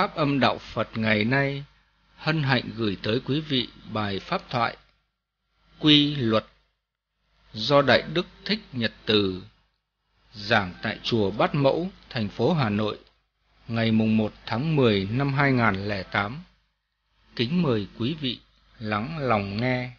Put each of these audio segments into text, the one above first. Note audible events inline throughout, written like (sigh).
Pháp âm đạo Phật ngày nay hân hạnh gửi tới quý vị bài pháp thoại Quy luật do Đại Đức Thích Nhật Từ giảng tại chùa Bát Mẫu, thành phố Hà Nội ngày mùng 1 tháng 10 năm 2008. Kính mời quý vị lắng lòng nghe.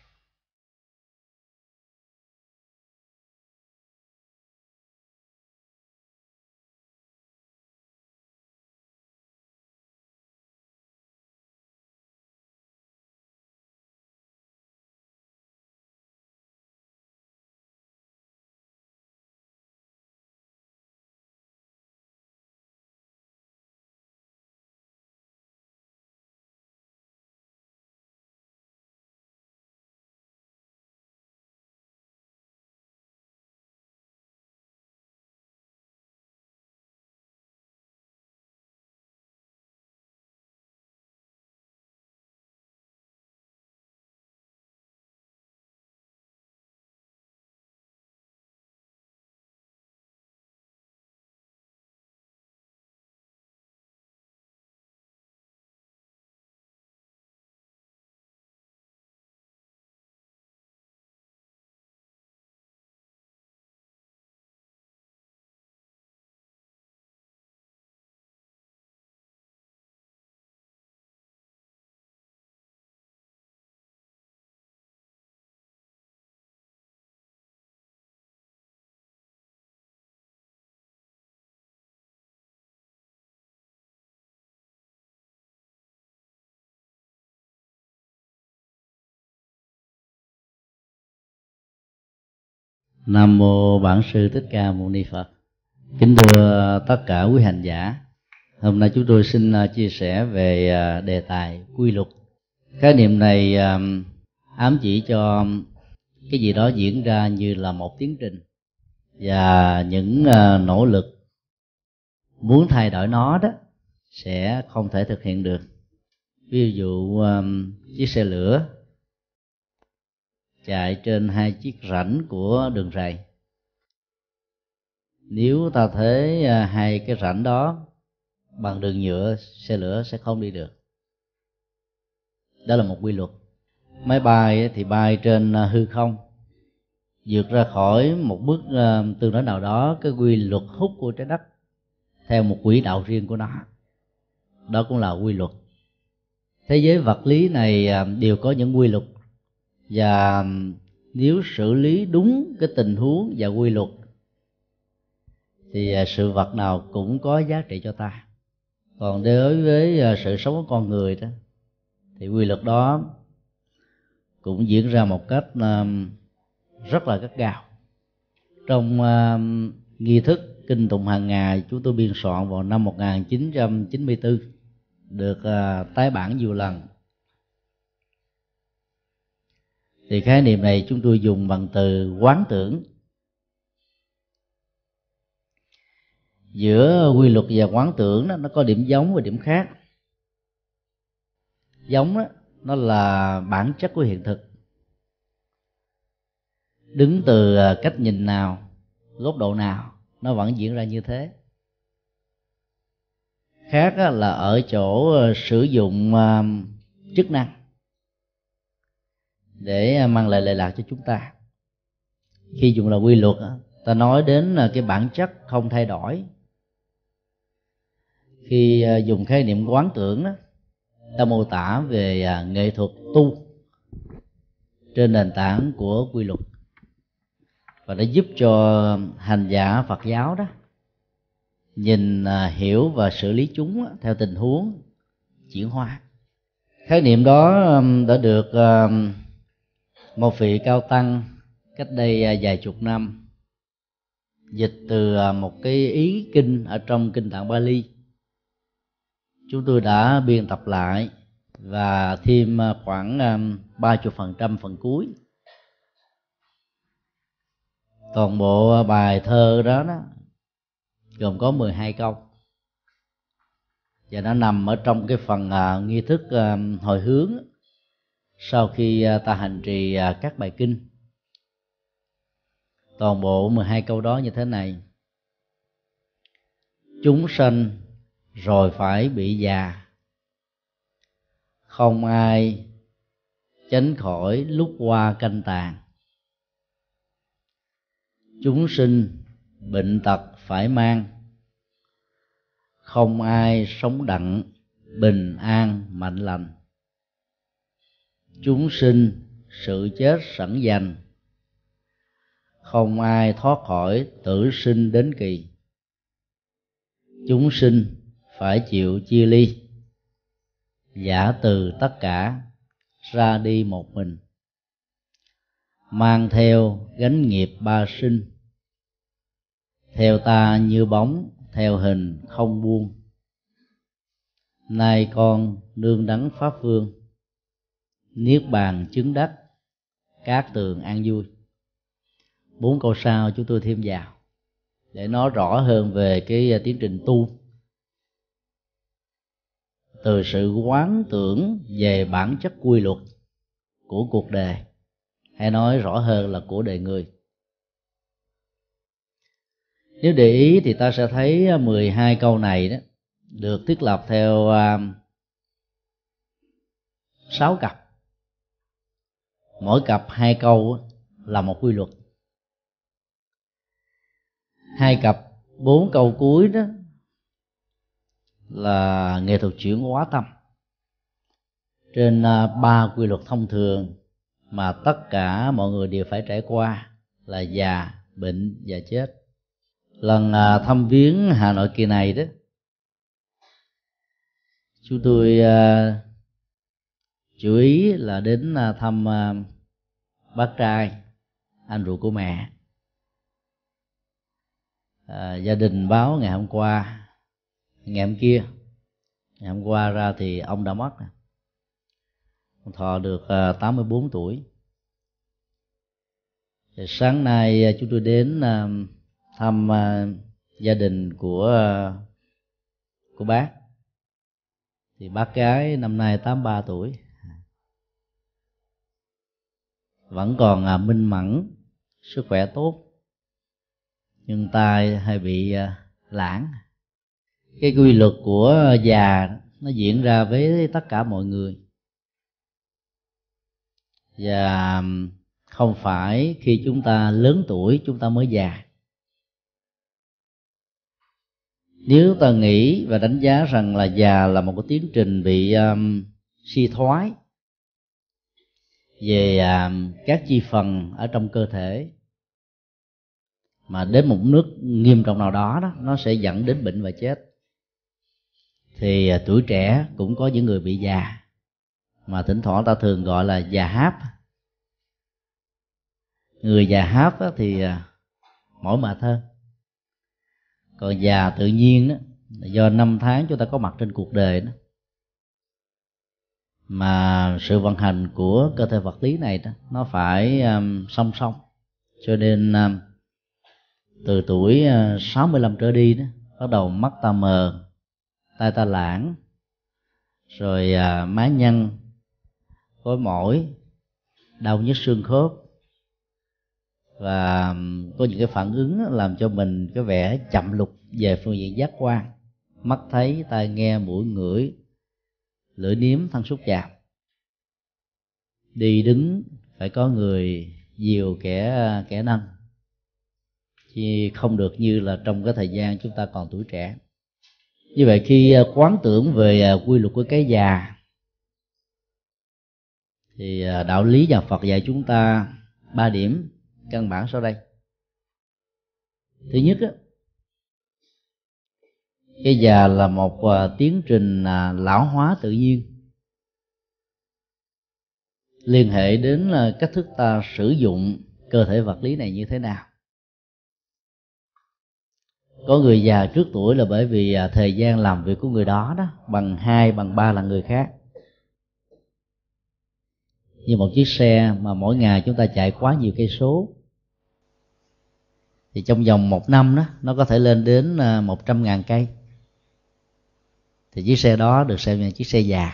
Nam mô Bản sư Thích Ca Mâu Ni Phật. Kính thưa tất cả quý hành giả, hôm nay chúng tôi xin à, chia sẻ về à, đề tài quy luật. Khái niệm này à, ám chỉ cho cái gì đó diễn ra như là một tiến trình và những nỗ lực muốn thay đổi nó đó sẽ không thể thực hiện được. Ví dụ chiếc xe lửa chạy trên hai chiếc rãnh của đường ray nếu ta thế à, hai cái rãnh đó bằng đường nhựa xe lửa sẽ không đi được đó là một quy luật máy bay thì bay trên à, hư không vượt ra khỏi một bước à, từ đó nào đó cái quy luật hút của trái đất theo một quỹ đạo riêng của nó đó cũng là quy luật thế giới vật lý này đều có những quy luật và nếu xử lý đúng cái tình huống và quy luật thì à, sự vật nào cũng có giá trị cho ta còn đối với à, sự sống của con người đó thì quy luật đó cũng diễn ra một cách rất là gắt gao trong nghi thức kinh tụng hàng ngày chúng tôi biên soạn vào năm 1994 được à, tái bản nhiều lần thì khái niệm này chúng tôi dùng bằng từ quán tưởng giữa quy luật và quán tưởng đó, nó có điểm giống và điểm khác giống đó, nó là bản chất của hiện thực đứng từ à, cách nhìn nào góc độ nào nó vẫn diễn ra như thế khác là ở chỗ à, sử dụng à, chức năng để à, mang lại lệ lạc cho chúng ta khi dùng là quy luật ta nói đến là cái bản chất không thay đổi khi à, dùng khái niệm quán tưởng đó ta mô tả về à, nghệ thuật tu trên nền tảng của quy luật và đã giúp cho hành giả phật giáo đó nhìn hiểu và xử lý chúng theo tình huống chuyển hóa khái niệm đó đã được một vị cao tăng cách đây à, vài chục năm dịch từ à, một cái ý kinh ở trong kinh tạng Bali chúng tôi đã biên tập lại và thêm à, khoảng ba chục phần trăm phần cuối toàn bộ bài thơ đó, đó gồm có 12 câu và nó nằm ở trong cái phần uh, nghi thức uh, hồi hướng sau khi à, ta hành trì à, các bài kinh toàn bộ 12 câu đó như thế này chúng sanh rồi phải bị già không ai tránh khỏi lúc qua canh tàn chúng sinh bệnh tật phải mang không ai sống đặng bình an mạnh lành chúng sinh sự chết sẵn dành không ai thoát khỏi tử sinh đến kỳ chúng sinh phải chịu chia ly giả từ tất cả ra đi một mình mang theo gánh nghiệp ba sinh theo ta như bóng theo hình không buông nay con nương đắng pháp vương niết bàn chứng đất cát tường an vui bốn câu sau chúng tôi thêm vào để nói rõ hơn về cái à, tiến trình tu từ sự quán tưởng về bản chất quy luật của cuộc đời hay nói rõ hơn là của đời người nếu để ý thì ta sẽ thấy 12 à, câu này đó được thiết lập theo à, sáu cặp mỗi cặp hai câu là một quy luật hai cặp bốn câu cuối đó là nghệ thuật chuyển hóa tâm trên à, ba quy luật thông thường mà tất cả mọi người đều phải trải qua là già bệnh và chết lần à, thăm viếng hà nội kỳ này đó chúng tôi à, chú ý là đến à, thăm à, bác trai anh ruột của mẹ à, gia đình báo ngày hôm qua ngày hôm kia ngày hôm qua ra thì ông đã mất ông thọ được 84 à, tuổi thì sáng nay chúng tôi đến thăm gia đình của của bác thì bác gái năm nay 83 tuổi vẫn còn à, minh mẫn sức khỏe tốt nhưng tai hay bị à, lãng cái quy luật của già nó diễn ra với tất cả mọi người và không phải khi chúng ta lớn tuổi chúng ta mới già nếu ta nghĩ và đánh giá rằng là già là một cái tiến trình bị um, suy thoái về à, các chi phần ở trong cơ thể mà đến một nước nghiêm trọng nào đó, đó nó sẽ dẫn đến bệnh và chết thì à, tuổi trẻ cũng có những người bị già mà thỉnh thoảng ta thường gọi là già háp người già háp thì à, mỗi mà thơ còn già tự nhiên đó, do năm tháng chúng ta có mặt trên cuộc đời đó mà sự vận hành của cơ thể vật lý này đó nó phải um, song song cho nên um, từ tuổi ờ, uh, 65 trở đi đó bắt đầu mắt ta mờ tay ta lãng rồi uh, má nhăn gối mỏi đau nhức xương khớp và um, có những cái phản ứng làm cho mình cái vẻ chậm lục về phương diện giác quan mắt thấy tai nghe mũi ngửi lưỡi niếm thân xúc chạm đi đứng phải có người nhiều kẻ kẻ nâng chứ không được như là trong cái thời gian chúng ta còn tuổi trẻ như vậy khi à, quán tưởng về à, quy luật của cái già thì à, đạo lý và Phật dạy chúng ta ba điểm căn bản sau đây thứ nhất cái già là một ờ, tiến trình à, lão hóa tự nhiên liên hệ đến ờ, cách thức ta sử dụng cơ thể vật lý này như thế nào có người già trước tuổi là bởi vì à, thời gian làm việc của người đó đó bằng hai bằng ba là người khác như một chiếc xe mà mỗi ngày chúng ta chạy quá nhiều cây số thì trong vòng một năm đó nó có thể lên đến ờ, một trăm ngàn cây thì chiếc xe đó được xem như chiếc xe già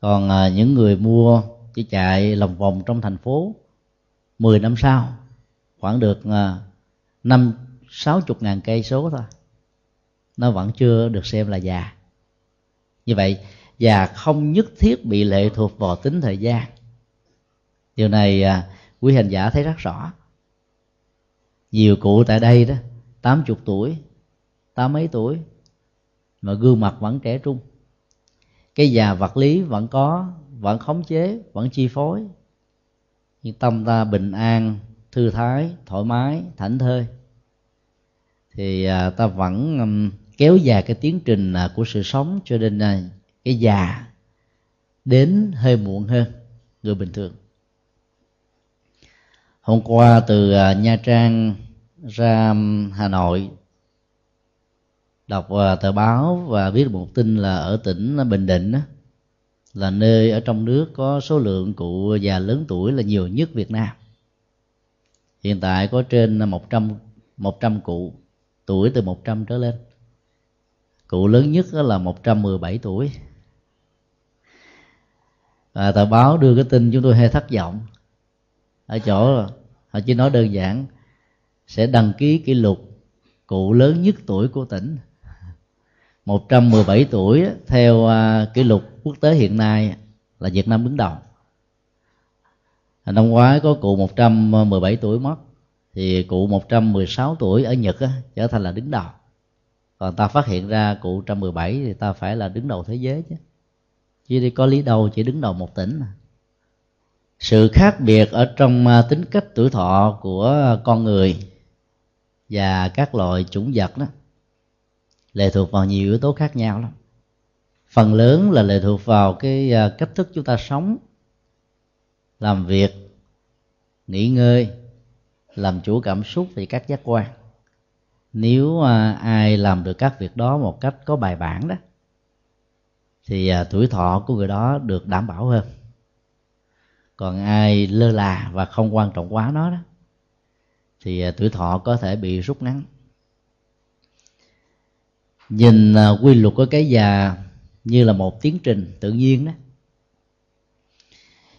còn à, những người mua chỉ chạy lòng vòng trong thành phố 10 năm sau khoảng được à, năm sáu chục ngàn cây số thôi nó vẫn chưa được xem là già như vậy già không nhất thiết bị lệ thuộc vào tính thời gian điều này à, quý hành giả thấy rất rõ nhiều cụ tại đây đó tám chục tuổi tám mấy tuổi mà gương mặt vẫn trẻ trung cái già vật lý vẫn có vẫn khống chế vẫn chi phối nhưng tâm ta bình an thư thái thoải mái thảnh thơi thì à, ta vẫn kéo dài cái tiến trình à, của sự sống cho nên à, cái già đến hơi muộn hơn người bình thường hôm qua từ nha trang ra hà nội đọc à, tờ báo và biết được một tin là ở tỉnh bình định là nơi ở trong nước có số lượng cụ già lớn tuổi là nhiều nhất Việt Nam hiện tại có trên 100 100 cụ tuổi từ 100 trở lên cụ lớn nhất đó là 117 tuổi và tờ báo đưa cái tin chúng tôi hơi thất vọng ở chỗ họ chỉ nói đơn giản sẽ đăng ký kỷ lục cụ lớn nhất tuổi của tỉnh 117 tuổi theo à, kỷ lục quốc tế hiện nay là Việt Nam đứng đầu năm ngoái có cụ 117 tuổi mất thì cụ 116 tuổi ở Nhật á, trở thành là đứng đầu còn ta phát hiện ra cụ 117 thì ta phải là đứng đầu thế giới chứ chứ đi có lý đâu chỉ đứng đầu một tỉnh mà sự khác biệt ở trong à, tính cách tuổi thọ của con người và các loại chủng vật đó lệ thuộc vào nhiều yếu tố khác nhau lắm phần lớn là lệ thuộc vào cái à, cách thức chúng ta sống làm việc nghỉ ngơi làm chủ cảm xúc thì các giác quan nếu à, ai làm được các việc đó một cách có bài bản đó thì à, tuổi thọ của người đó được đảm bảo hơn còn ai lơ là và không quan trọng quá nó đó thì tuổi thọ có thể bị rút ngắn nhìn à, quy luật của cái già như là một tiến trình tự nhiên đó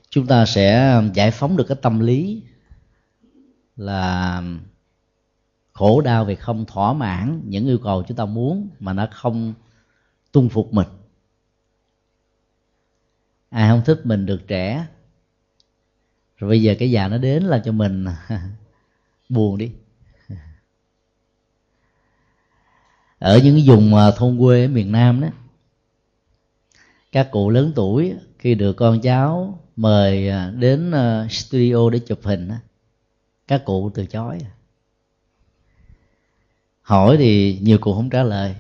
chúng ta sẽ giải phóng được cái tâm lý là khổ đau vì không thỏa mãn những yêu cầu chúng ta muốn mà nó không tuân phục mình ai không thích mình được trẻ rồi bây giờ cái già nó đến là cho mình (laughs) buồn đi ở những vùng à, thôn quê ở miền nam đó các cụ lớn tuổi khi được con cháu mời à, đến à, studio để chụp hình các cụ từ chối hỏi thì nhiều cụ không trả lời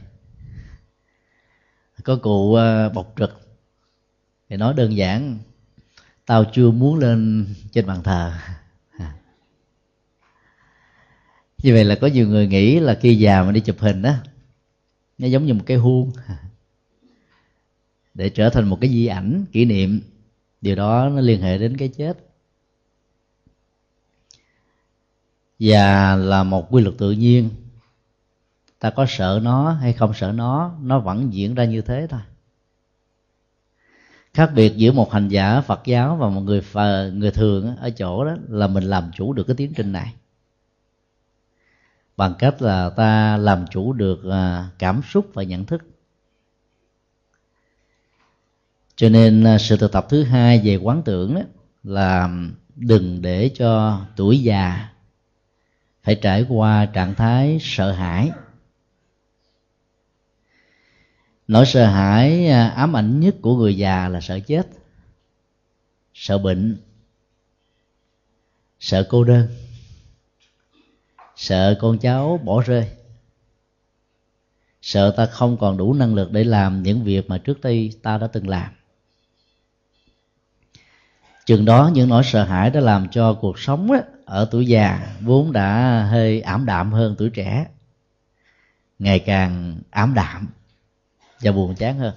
có cụ bộc trực thì nói đơn giản tao chưa muốn lên trên bàn thờ (laughs) như vậy là có nhiều người nghĩ là khi già mà đi chụp hình đó nó giống như một cái huông để trở thành một cái di ảnh kỷ niệm điều đó nó liên hệ đến cái chết và là một quy luật tự nhiên ta có sợ nó hay không sợ nó nó vẫn diễn ra như thế thôi khác biệt giữa một hành giả phật giáo và một người phờ, người thường ở chỗ đó là mình làm chủ được cái tiến trình này bằng cách là ta làm chủ được à, cảm xúc và nhận thức cho nên à, sự thực tập thứ hai về quán tưởng là đừng để cho tuổi già phải trải qua trạng thái sợ hãi nỗi sợ hãi à, ám ảnh nhất của người già là sợ chết sợ bệnh sợ cô đơn sợ con cháu bỏ rơi sợ ta không còn đủ năng lực để làm những việc mà trước đây ta đã từng làm chừng đó những nỗi sợ hãi đã làm cho cuộc sống ấy, ở tuổi già vốn đã hơi ảm đạm hơn tuổi trẻ ngày càng ảm đạm và buồn chán hơn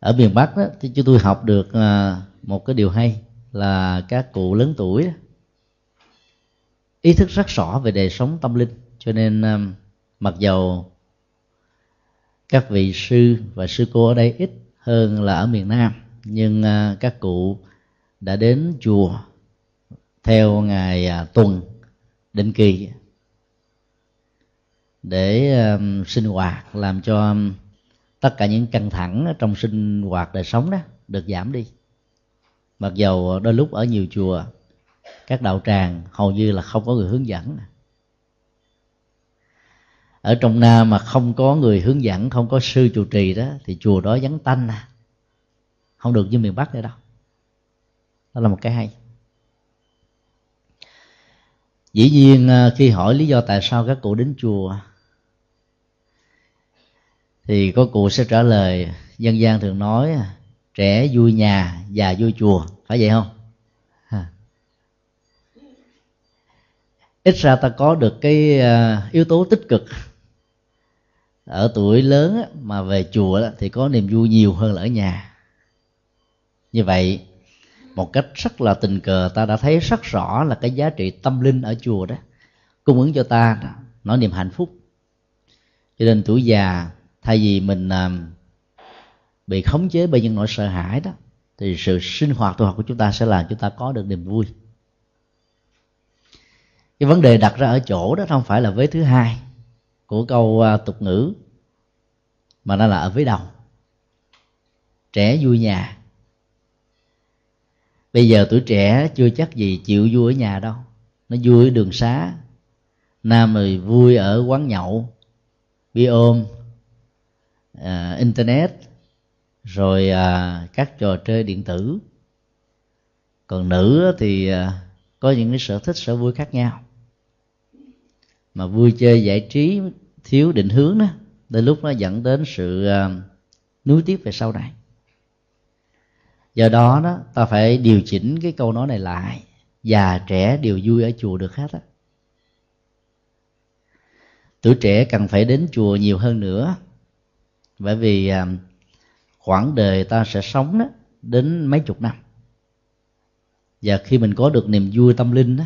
ở miền bắc đó, thì chúng tôi học được à, một cái điều hay là các cụ lớn tuổi ý thức rất rõ về đời sống tâm linh cho nên um, mặc dầu các vị sư và sư cô ở đây ít hơn là ở miền nam nhưng uh, các cụ đã đến chùa theo ngày à, tuần định kỳ để um, sinh hoạt làm cho um, tất cả những căng thẳng trong sinh hoạt đời sống đó được giảm đi mặc dầu đôi lúc ở nhiều chùa các đạo tràng hầu như là không có người hướng dẫn ở trong nam mà không có người hướng dẫn không có sư trụ trì đó thì chùa đó vắng tanh à. không được như miền bắc nữa đâu đó là một cái hay dĩ nhiên à, khi hỏi lý do tại sao các cụ đến chùa thì có cụ sẽ trả lời dân gian thường nói trẻ vui nhà già vui chùa phải vậy không ít ra ta có được cái ờ, yếu tố tích cực ở tuổi lớn mà về chùa thì có niềm vui nhiều hơn là ở nhà như vậy một cách rất là tình cờ ta đã thấy rất rõ là cái giá trị tâm linh ở chùa đó cung ứng cho ta nói niềm hạnh phúc cho nên tuổi già thay vì mình ờ, bị khống chế bởi những nỗi sợ hãi đó thì sự sinh hoạt tu học của chúng ta sẽ làm chúng ta có được niềm vui cái vấn đề đặt ra ở chỗ đó không phải là vế thứ hai của câu à, tục ngữ mà nó là ở vế đầu trẻ vui nhà bây giờ tuổi trẻ chưa chắc gì chịu vui ở nhà đâu nó vui ở đường xá nam rồi vui ở quán nhậu bi ôm à, internet rồi à, các trò chơi điện tử còn nữ thì à, có những cái sở thích sở vui khác nhau mà vui chơi giải trí thiếu định hướng đó đến lúc nó dẫn đến sự à, nuối tiếc về sau này do đó đó ta phải điều chỉnh cái câu nói này lại già trẻ đều vui ở chùa được hết á tuổi trẻ cần phải đến chùa nhiều hơn nữa bởi vì à, khoảng đời ta sẽ sống đó đến mấy chục năm và khi mình có được niềm vui tâm linh đó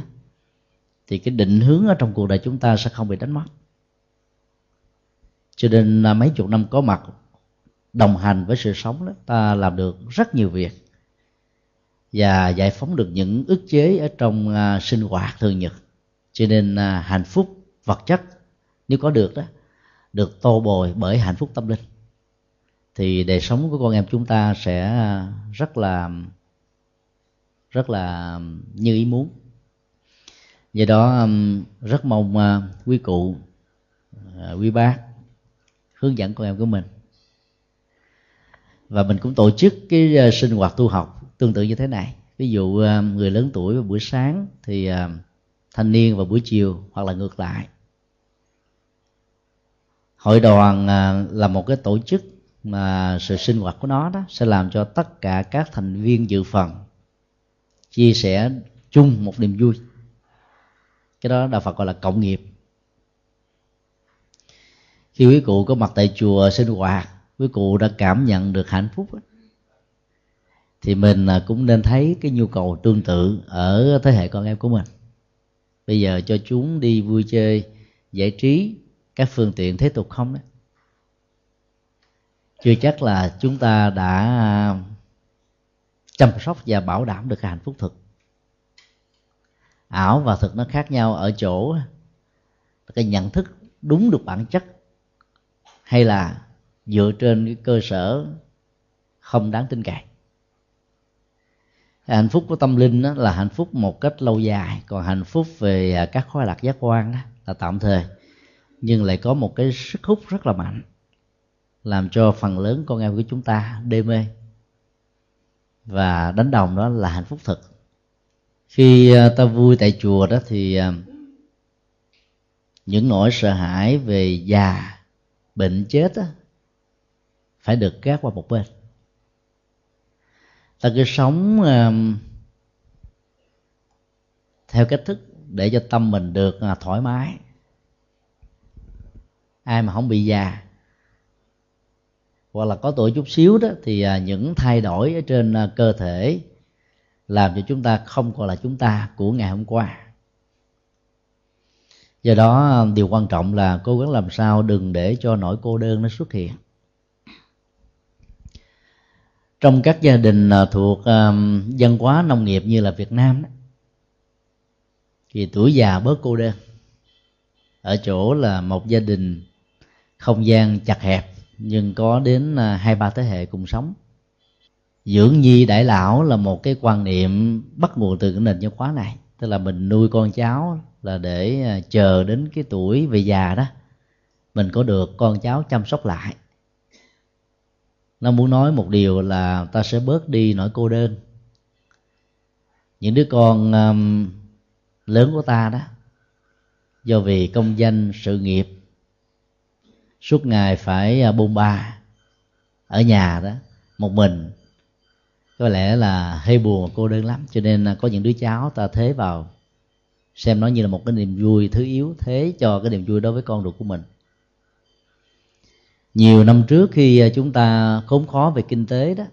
thì cái định hướng ở trong cuộc đời chúng ta sẽ không bị đánh mất cho nên là mấy chục năm có mặt đồng hành với sự sống đó ta làm được rất nhiều việc và giải phóng được những ức chế ở trong à, sinh hoạt thường nhật cho nên à, hạnh phúc vật chất nếu có được đó được tô bồi bởi hạnh phúc tâm linh thì đời sống của con em chúng ta sẽ à, rất là rất là như ý muốn do đó rất mong à, quý cụ à, quý bác hướng dẫn con em của mình và mình cũng tổ chức cái à, sinh hoạt tu học tương tự như thế này ví dụ người lớn tuổi vào buổi sáng thì thanh niên vào buổi chiều hoặc là ngược lại hội đoàn là một cái tổ chức mà sự sinh hoạt của nó đó sẽ làm cho tất cả các thành viên dự phần chia sẻ chung một niềm vui cái đó đạo phật gọi là cộng nghiệp khi quý cụ có mặt tại chùa sinh hoạt quý cụ đã cảm nhận được hạnh phúc thì mình à, cũng nên thấy cái nhu cầu tương tự ở thế hệ con em của mình bây giờ cho chúng đi vui chơi giải trí các phương tiện thế tục không đó chưa chắc là chúng ta đã à, chăm sóc và bảo đảm được cái hạnh phúc thực ảo và thực nó khác nhau ở chỗ cái nhận thức đúng được bản chất hay là dựa trên cái cơ sở không đáng tin cậy hạnh phúc của tâm linh đó là hạnh phúc một cách lâu dài còn hạnh phúc về à, các khoa lạc giác quan đó là tạm thời nhưng lại có một cái sức hút rất là mạnh làm cho phần lớn con em của chúng ta đê mê và đánh đồng đó là hạnh phúc thực khi à, ta vui tại chùa đó thì à, những nỗi sợ hãi về già bệnh chết đó, phải được gác qua một bên ta cứ sống à, theo cách thức để cho tâm mình được thoải mái ai mà không bị già hoặc là có tuổi chút xíu đó thì những thay đổi ở trên cơ thể làm cho chúng ta không còn là chúng ta của ngày hôm qua do đó điều quan trọng là cố gắng làm sao đừng để cho nỗi cô đơn nó xuất hiện trong các gia đình à, thuộc dân à, hóa nông nghiệp như là việt nam thì tuổi già bớt cô đơn ở chỗ là một gia đình không gian chặt hẹp nhưng có đến à, hai ba thế hệ cùng sống dưỡng nhi đại lão là một cái quan niệm bắt nguồn từ cái nền giáo khóa này tức là mình nuôi con cháu là để à, chờ đến cái tuổi về già đó mình có được con cháu chăm sóc lại nó muốn nói một điều là ta sẽ bớt đi nỗi cô đơn những đứa con um, lớn của ta đó do vì công danh sự nghiệp suốt ngày phải à, bôn ba ở nhà đó một mình có lẽ là hơi buồn cô đơn lắm cho nên à, có những đứa cháu ta thế vào xem nó như là một cái niềm vui thứ yếu thế cho cái niềm vui đối với con ruột của mình nhiều năm trước khi à, chúng ta khốn khó về kinh tế đó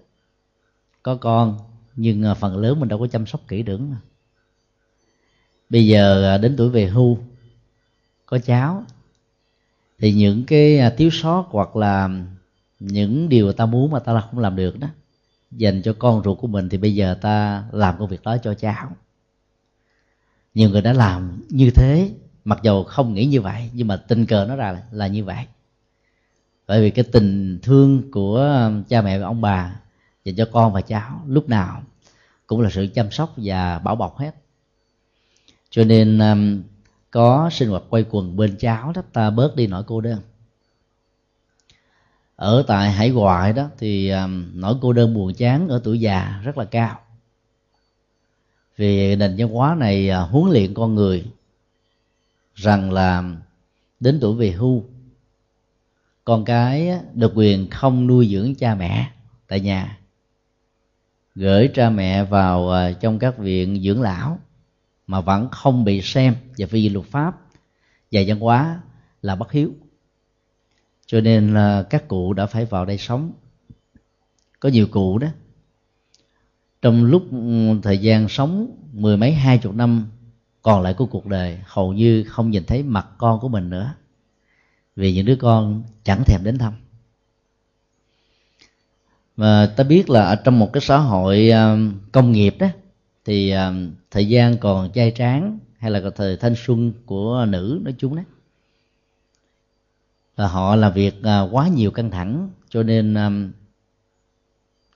có con nhưng à, phần lớn mình đâu có chăm sóc kỹ được bây giờ đến tuổi về hưu có cháu thì những cái thiếu sót hoặc là những điều ta muốn mà ta không làm được đó dành cho con ruột của mình thì bây giờ ta làm công việc đó cho cháu nhiều người đã làm như thế mặc dầu không nghĩ như vậy nhưng mà tình cờ nó ra là, như vậy bởi vì cái tình thương của cha mẹ và ông bà dành cho con và cháu lúc nào cũng là sự chăm sóc và bảo bọc hết cho nên um, có sinh hoạt quay quần bên cháu đó ta bớt đi nỗi cô đơn ở tại hải ngoại đó thì à, nỗi cô đơn buồn chán ở tuổi già rất là cao vì nền văn hóa này à, huấn luyện con người rằng là đến tuổi về hưu con cái được quyền không nuôi dưỡng cha mẹ tại nhà gửi cha mẹ vào à, trong các viện dưỡng lão mà vẫn không bị xem và phi luật pháp và văn hóa là bất hiếu cho nên là các cụ đã phải vào đây sống có nhiều cụ đó trong lúc ừ, thời gian sống mười mấy hai chục năm còn lại của cuộc đời hầu như không nhìn thấy mặt con của mình nữa vì những đứa con chẳng thèm đến thăm mà ta biết là ở trong một cái xã hội ờ, công nghiệp đó thì ờ, thời gian còn trai tráng hay là thời thanh xuân của nữ nói chung đó Ờ, họ làm việc ờ, quá nhiều căng thẳng cho nên ờ,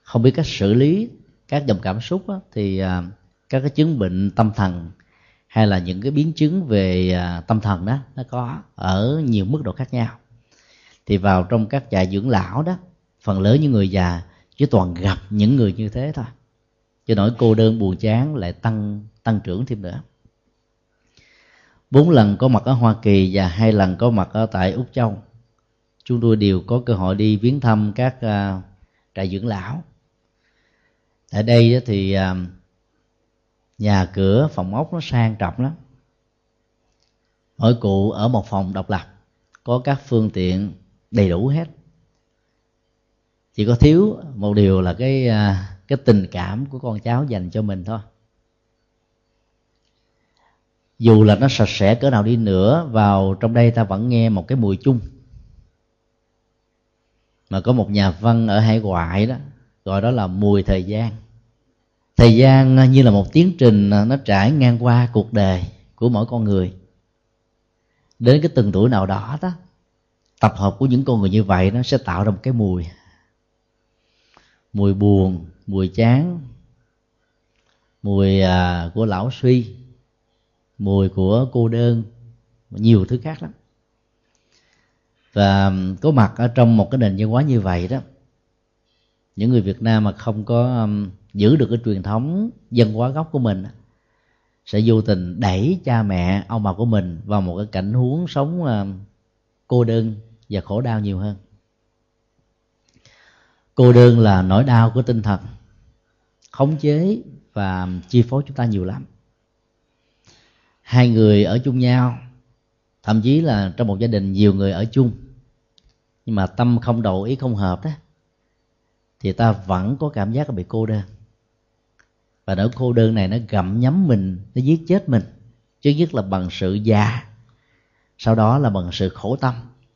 không biết cách xử lý các dòng cảm xúc thì các cái chứng bệnh tâm thần hay là những cái biến chứng về tâm thần đó nó có ở nhiều mức độ khác nhau thì vào trong các trại dưỡng lão đó phần lớn những người già chỉ toàn gặp những người như thế thôi cho nỗi cô đơn buồn chán lại tăng tăng trưởng thêm nữa bốn lần có mặt ở hoa kỳ và hai lần có mặt ở tại úc châu chúng tôi đều có cơ hội đi viếng thăm các trại à, dưỡng lão ở đây thì à, nhà cửa phòng ốc nó sang trọng lắm mỗi cụ ở một phòng độc lập có các phương tiện đầy đủ hết chỉ có thiếu một điều là cái à, cái tình cảm của con cháu dành cho mình thôi dù là nó sạch sẽ cỡ nào đi nữa vào trong đây ta vẫn nghe một cái mùi chung mà có một nhà văn ở hải ngoại đó gọi đó là mùi thời gian thời gian à, như là một tiến trình à, nó trải ngang qua cuộc đời của mỗi con người đến cái từng tuổi nào đó đó tập hợp của những con người như vậy nó sẽ tạo ra một cái mùi mùi buồn mùi chán mùi à, của lão suy mùi của cô đơn nhiều thứ khác lắm và có mặt ở trong một cái nền văn hóa như vậy đó những người Việt Nam mà không có um, giữ được cái truyền thống dân hóa gốc của mình sẽ vô tình đẩy cha mẹ ông bà của mình vào một cái cảnh huống sống um, cô đơn và khổ đau nhiều hơn cô đơn là nỗi đau của tinh thần khống chế và um, chi phối chúng ta nhiều lắm hai người ở chung nhau thậm chí là trong một gia đình nhiều người ở chung nhưng mà tâm không đầu ý không hợp đó thì ta vẫn có cảm giác bị cô đơn và nỗi cô đơn này nó gặm nhấm mình nó giết chết mình chứ nhất là bằng sự già sau đó là bằng sự khổ tâm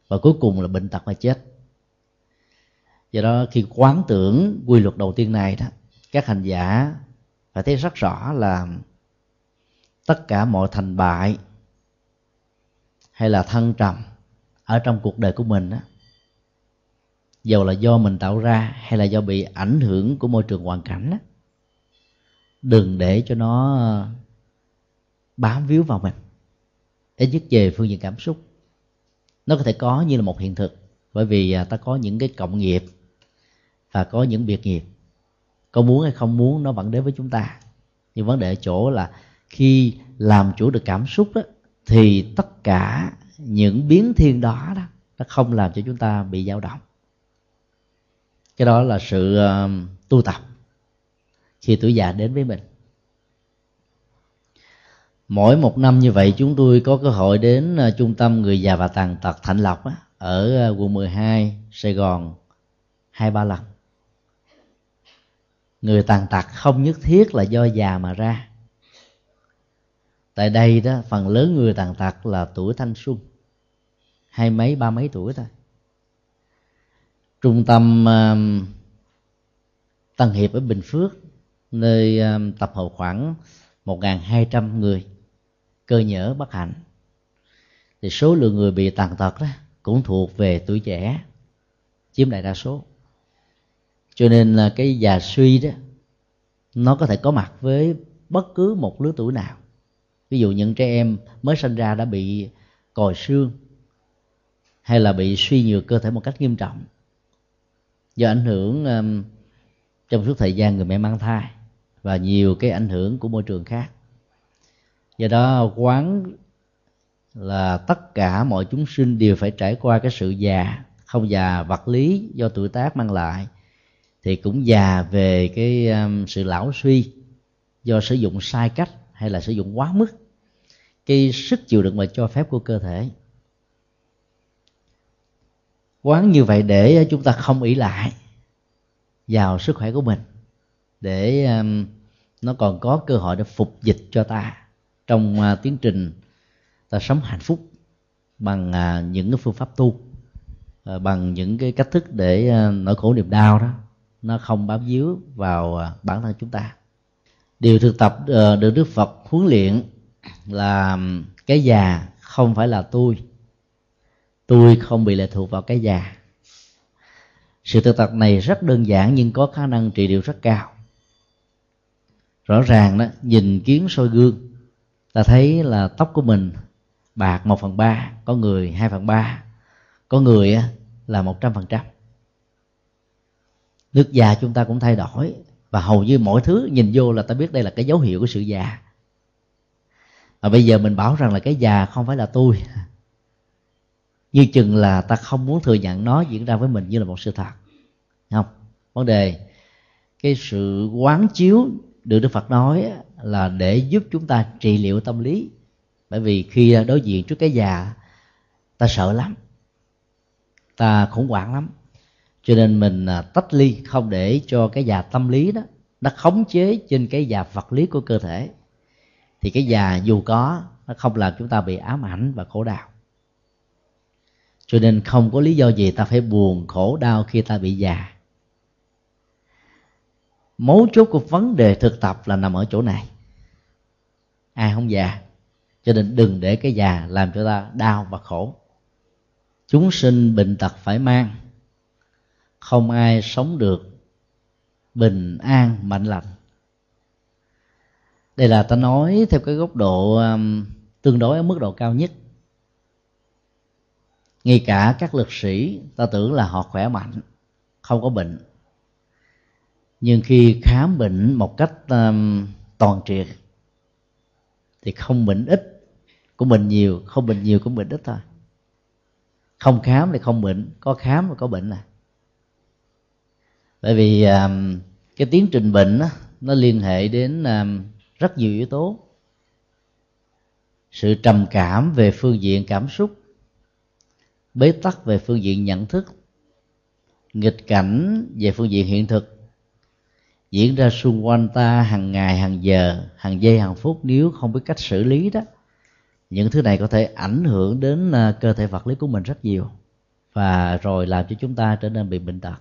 và cuối cùng là bệnh tật và chết do đó khi quán tưởng quy luật đầu tiên này đó các hành giả phải thấy rất rõ là tất cả mọi thành bại hay là thăng trầm ở trong cuộc đời của mình đó, dầu là do mình tạo ra hay là do bị ảnh hưởng của môi trường hoàn cảnh đó, đừng để cho nó ờ, bám víu vào mình ít nhất về phương diện cảm xúc nó có thể có như là một hiện thực bởi vì à, ta có những cái cộng nghiệp và có những biệt nghiệp có muốn hay không muốn nó vẫn đến với chúng ta nhưng vấn đề ở chỗ là khi làm chủ được cảm xúc đó, thì tất cả những biến thiên đó đó nó không làm cho chúng ta bị dao động cái đó là sự uh, tu tập khi tuổi già đến với mình mỗi một năm như vậy chúng tôi có cơ hội đến uh, trung tâm người già và tàn tật thạnh lộc á, ở uh, quận 12 sài gòn hai ba lần người tàn tật không nhất thiết là do già mà ra tại đây đó phần lớn người tàn tật là tuổi thanh xuân hai mấy ba mấy tuổi thôi trung tâm Tân Hiệp ở Bình Phước nơi tập hợp khoảng 1.200 người cơ nhở bất hạnh thì số lượng người bị tàn tật đó cũng thuộc về tuổi trẻ chiếm đại đa số cho nên là cái già suy đó nó có thể có mặt với bất cứ một lứa tuổi nào ví dụ những trẻ em mới sinh ra đã bị còi xương hay là bị suy nhược cơ thể một cách nghiêm trọng do ảnh hưởng um, trong suốt thời gian người mẹ mang thai và nhiều cái ảnh hưởng của môi trường khác do đó quán là tất cả mọi chúng sinh đều phải trải qua cái sự già không già vật lý do tuổi tác mang lại thì cũng già về cái um, sự lão suy do sử dụng sai cách hay là sử dụng quá mức cái sức chịu đựng mà cho phép của cơ thể quán như vậy để ờ, chúng ta không ỷ lại vào sức khỏe của mình để nó còn có cơ hội để phục dịch cho ta trong ờ, tiến trình ta sống hạnh phúc bằng ờ, những cái phương pháp tu bằng những cái cách thức để nỗi khổ niềm đau đó nó không bám víu vào bản thân chúng ta điều thực tập được đức phật huấn luyện là cái già không phải là tôi tôi không bị lệ thuộc vào cái già sự tự tật này rất đơn giản nhưng có khả năng trị liệu rất cao rõ ràng đó nhìn kiến soi gương ta thấy là tóc của mình bạc một phần ba có người hai phần ba có người là một trăm phần trăm nước già chúng ta cũng thay đổi và hầu như mọi thứ nhìn vô là ta biết đây là cái dấu hiệu của sự già và bây giờ mình bảo rằng là cái già không phải là tôi như chừng là ta không muốn thừa nhận nó diễn ra với mình như là một sự thật không vấn đề cái sự quán chiếu được đức phật nói là để giúp chúng ta trị liệu tâm lý bởi vì khi đối diện trước cái già ta sợ lắm ta khủng hoảng lắm cho nên mình à, tách ly không để cho cái già tâm lý đó nó khống chế trên cái già vật lý của cơ thể thì cái già dù có nó không làm chúng ta bị ám ảnh và khổ đau cho nên không có lý do gì ta phải buồn khổ đau khi ta bị già mấu chốt của vấn đề thực tập là nằm ở chỗ này ai à, không già cho nên đừng để cái già làm cho ta đau và khổ chúng sinh bệnh tật phải mang không ai sống được bình an mạnh lành đây là ta nói theo cái góc độ um, tương đối ở mức độ cao nhất ngay cả các lực sĩ ta tưởng là họ khỏe mạnh không có bệnh nhưng khi khám bệnh một cách um, toàn triệt thì không bệnh ít cũng bệnh nhiều không bệnh nhiều cũng bệnh ít thôi không khám thì không bệnh có khám thì có bệnh à bởi vì um, cái tiến trình bệnh đó, nó liên hệ đến um, rất nhiều yếu tố sự trầm cảm về phương diện cảm xúc bế tắc về phương diện nhận thức nghịch cảnh về phương diện hiện thực diễn ra xung quanh ta hàng ngày hàng giờ hàng giây hàng phút nếu không biết cách xử lý đó những thứ này có thể ảnh hưởng đến à, cơ thể vật lý của mình rất nhiều và rồi làm cho chúng ta trở nên bị bệnh tật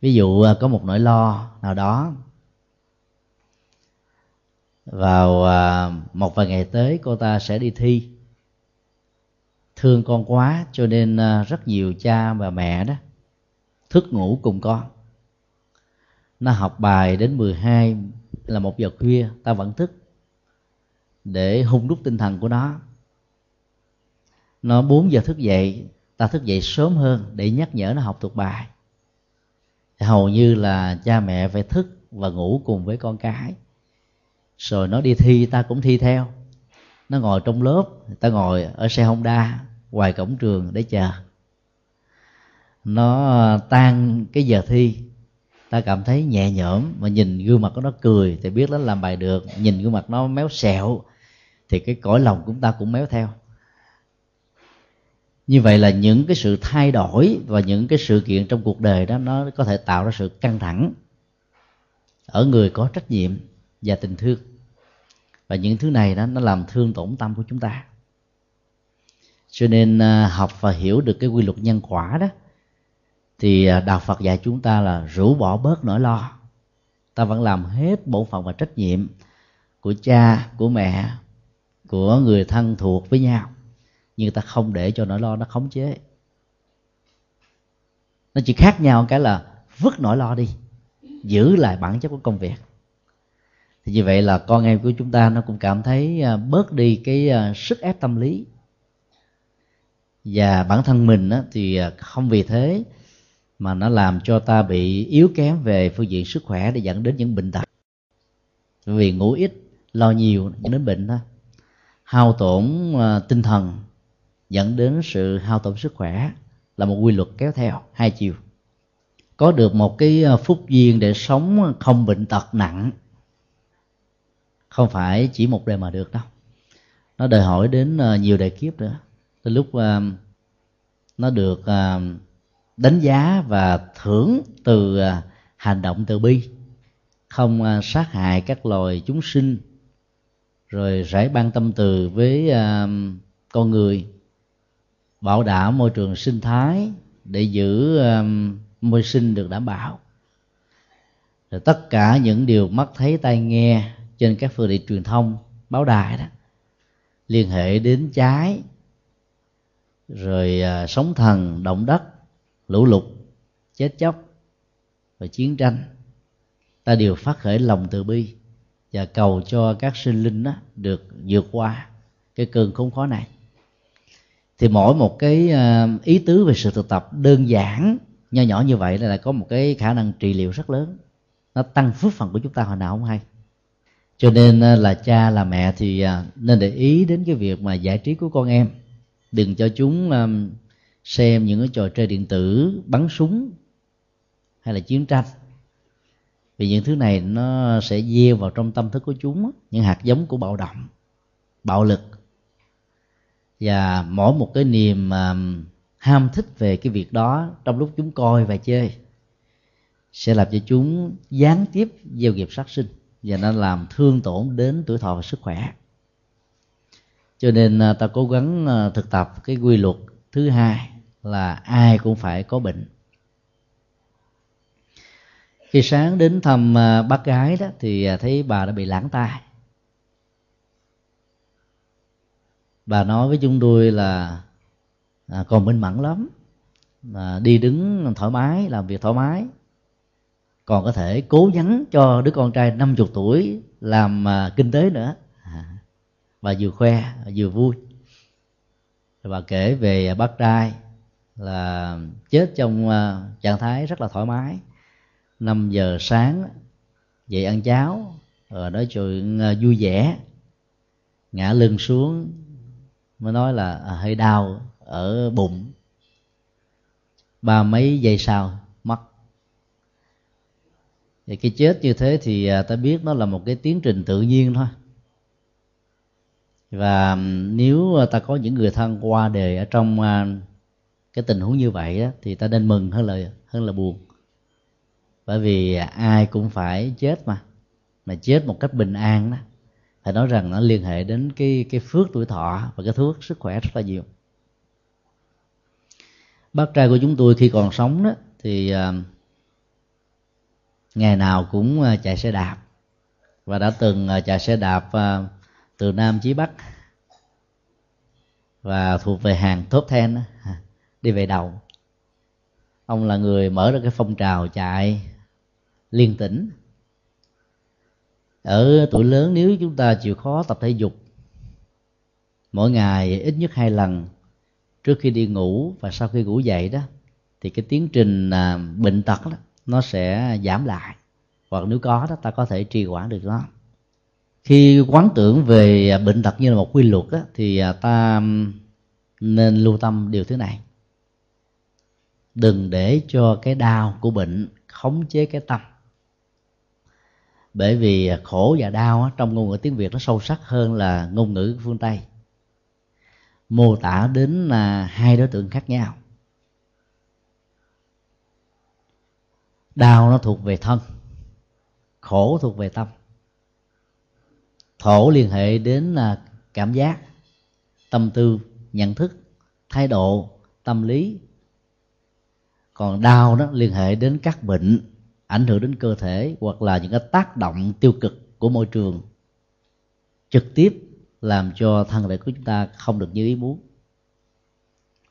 ví dụ à, có một nỗi lo nào đó vào à, một vài ngày tới cô ta sẽ đi thi thương con quá cho nên à, rất nhiều cha và mẹ đó thức ngủ cùng con nó học bài đến 12 là một giờ khuya ta vẫn thức để hung đúc tinh thần của nó nó 4 giờ thức dậy ta thức dậy sớm hơn để nhắc nhở nó học thuộc bài hầu như là cha mẹ phải thức và ngủ cùng với con cái rồi nó đi thi ta cũng thi theo nó ngồi trong lớp ta ngồi ở xe honda ngoài cổng trường để chờ nó tan cái giờ thi ta cảm thấy nhẹ nhõm mà nhìn gương mặt của nó cười thì biết nó làm bài được nhìn gương mặt nó méo sẹo thì cái cõi lòng chúng ta cũng méo theo như vậy là những cái sự thay đổi và những cái sự kiện trong cuộc đời đó nó có thể tạo ra sự căng thẳng ở người có trách nhiệm và tình thương và những thứ này đó nó làm thương tổn tâm của chúng ta cho nên à, học và hiểu được cái quy luật nhân quả đó thì à, đạo phật dạy chúng ta là rũ bỏ bớt nỗi lo ta vẫn làm hết bổn phận và trách nhiệm của cha của mẹ của người thân thuộc với nhau nhưng ta không để cho nỗi lo nó khống chế nó chỉ khác nhau cái là vứt nỗi lo đi giữ lại bản chất của công việc thì như vậy là con em của chúng ta nó cũng cảm thấy à, bớt đi cái sức ép tâm lý và bản thân mình thì à, không vì thế mà nó làm cho ta bị yếu kém về phương diện sức khỏe để dẫn đến những bệnh tật vì ngủ ít lo nhiều dẫn đến bệnh đó hao tổn à, tinh thần dẫn đến sự hao tổn sức khỏe là một quy luật kéo theo hai chiều có được một cái à, phúc duyên để sống không bệnh tật nặng không phải chỉ một đời mà được đâu nó đòi hỏi đến nhiều đời kiếp nữa tới lúc à, nó được à, đánh giá và thưởng từ à, hành động từ bi không sát hại các loài chúng sinh rồi rải ban tâm từ với con người bảo đảm môi trường sinh thái để giữ môi sinh được đảm bảo rồi tất cả những điều mắt thấy tai nghe trên các phương tiện truyền thông báo đài đó liên hệ đến trái rồi à, sóng thần động đất lũ lụt chết chóc và chiến tranh ta đều phát khởi lòng từ bi và cầu cho các sinh linh đó được vượt qua cái cơn khốn khó này thì mỗi một cái à, ý tứ về sự thực tập đơn giản nho nhỏ như vậy là có một cái khả năng trị liệu rất lớn nó tăng phước phần của chúng ta hồi nào không hay cho nên à, là cha là mẹ thì nên để ý đến cái việc mà giải trí của con em đừng cho chúng um, xem những cái trò chơi điện tử bắn súng hay là chiến tranh vì những thứ này nó sẽ gieo vào trong tâm thức của chúng những hạt giống của bạo động bạo lực và mỗi một cái niềm um, ham thích về cái việc đó trong lúc chúng coi và chơi sẽ làm cho chúng gián tiếp gieo nghiệp sát sinh và nó làm thương tổn đến tuổi thọ và sức khỏe cho nên à, ta cố gắng à, thực tập cái quy luật thứ hai là ai cũng phải có bệnh khi sáng đến thăm à, bác gái đó thì thấy bà đã bị lãng tai bà nói với chúng tôi là à, còn minh mẫn lắm à, đi đứng thoải mái làm việc thoải mái còn có thể cố gắng cho đứa con trai 50 tuổi làm à, kinh tế nữa và vừa khoe vừa vui và kể về bác trai là chết trong à, trạng thái rất là thoải mái 5 giờ sáng dậy ăn cháo rồi ờ, nói chuyện à, vui vẻ ngã lưng xuống mới nói là à, hơi đau ở bụng ba mấy giây sau mất thì cái chết như thế thì à, ta biết nó là một cái tiến trình tự nhiên thôi và nếu ờ, ta có những người thân qua đời ở trong ờ, cái tình huống như vậy đó, thì ta nên mừng hơn là hơn là buồn bởi vì ai cũng phải chết mà mà chết một cách bình an đó phải nói rằng nó liên hệ đến cái cái phước tuổi thọ và cái thuốc sức khỏe rất là nhiều bác trai của chúng tôi khi còn sống đó thì ờ, ngày nào cũng chạy xe đạp và đã từng chạy xe đạp từ nam chí bắc và thuộc về hàng top ten đi về đầu ông là người mở ra cái phong trào chạy liên tỉnh ở tuổi lớn nếu chúng ta chịu khó tập thể dục mỗi ngày ít nhất hai lần trước khi đi ngủ và sau khi ngủ dậy đó thì cái tiến trình à, bệnh tật đó, nó sẽ giảm lại hoặc nếu có đó ta có thể trì hoãn được nó khi quán tưởng về à, bệnh tật như là một quy luật á, thì à, ta nên lưu tâm điều thứ này đừng để cho cái đau của bệnh khống chế cái tâm bởi vì à, khổ và đau trong ngôn ngữ tiếng việt nó sâu sắc hơn là ngôn ngữ phương tây mô tả đến là hai đối tượng khác nhau đau nó thuộc về thân khổ thuộc về tâm thổ liên hệ đến là cảm giác tâm tư nhận thức thái độ tâm lý còn đau đó liên hệ đến các bệnh ảnh hưởng đến cơ thể hoặc là những cái tác động tiêu cực của môi trường trực tiếp làm cho thân thể của chúng ta không được như ý muốn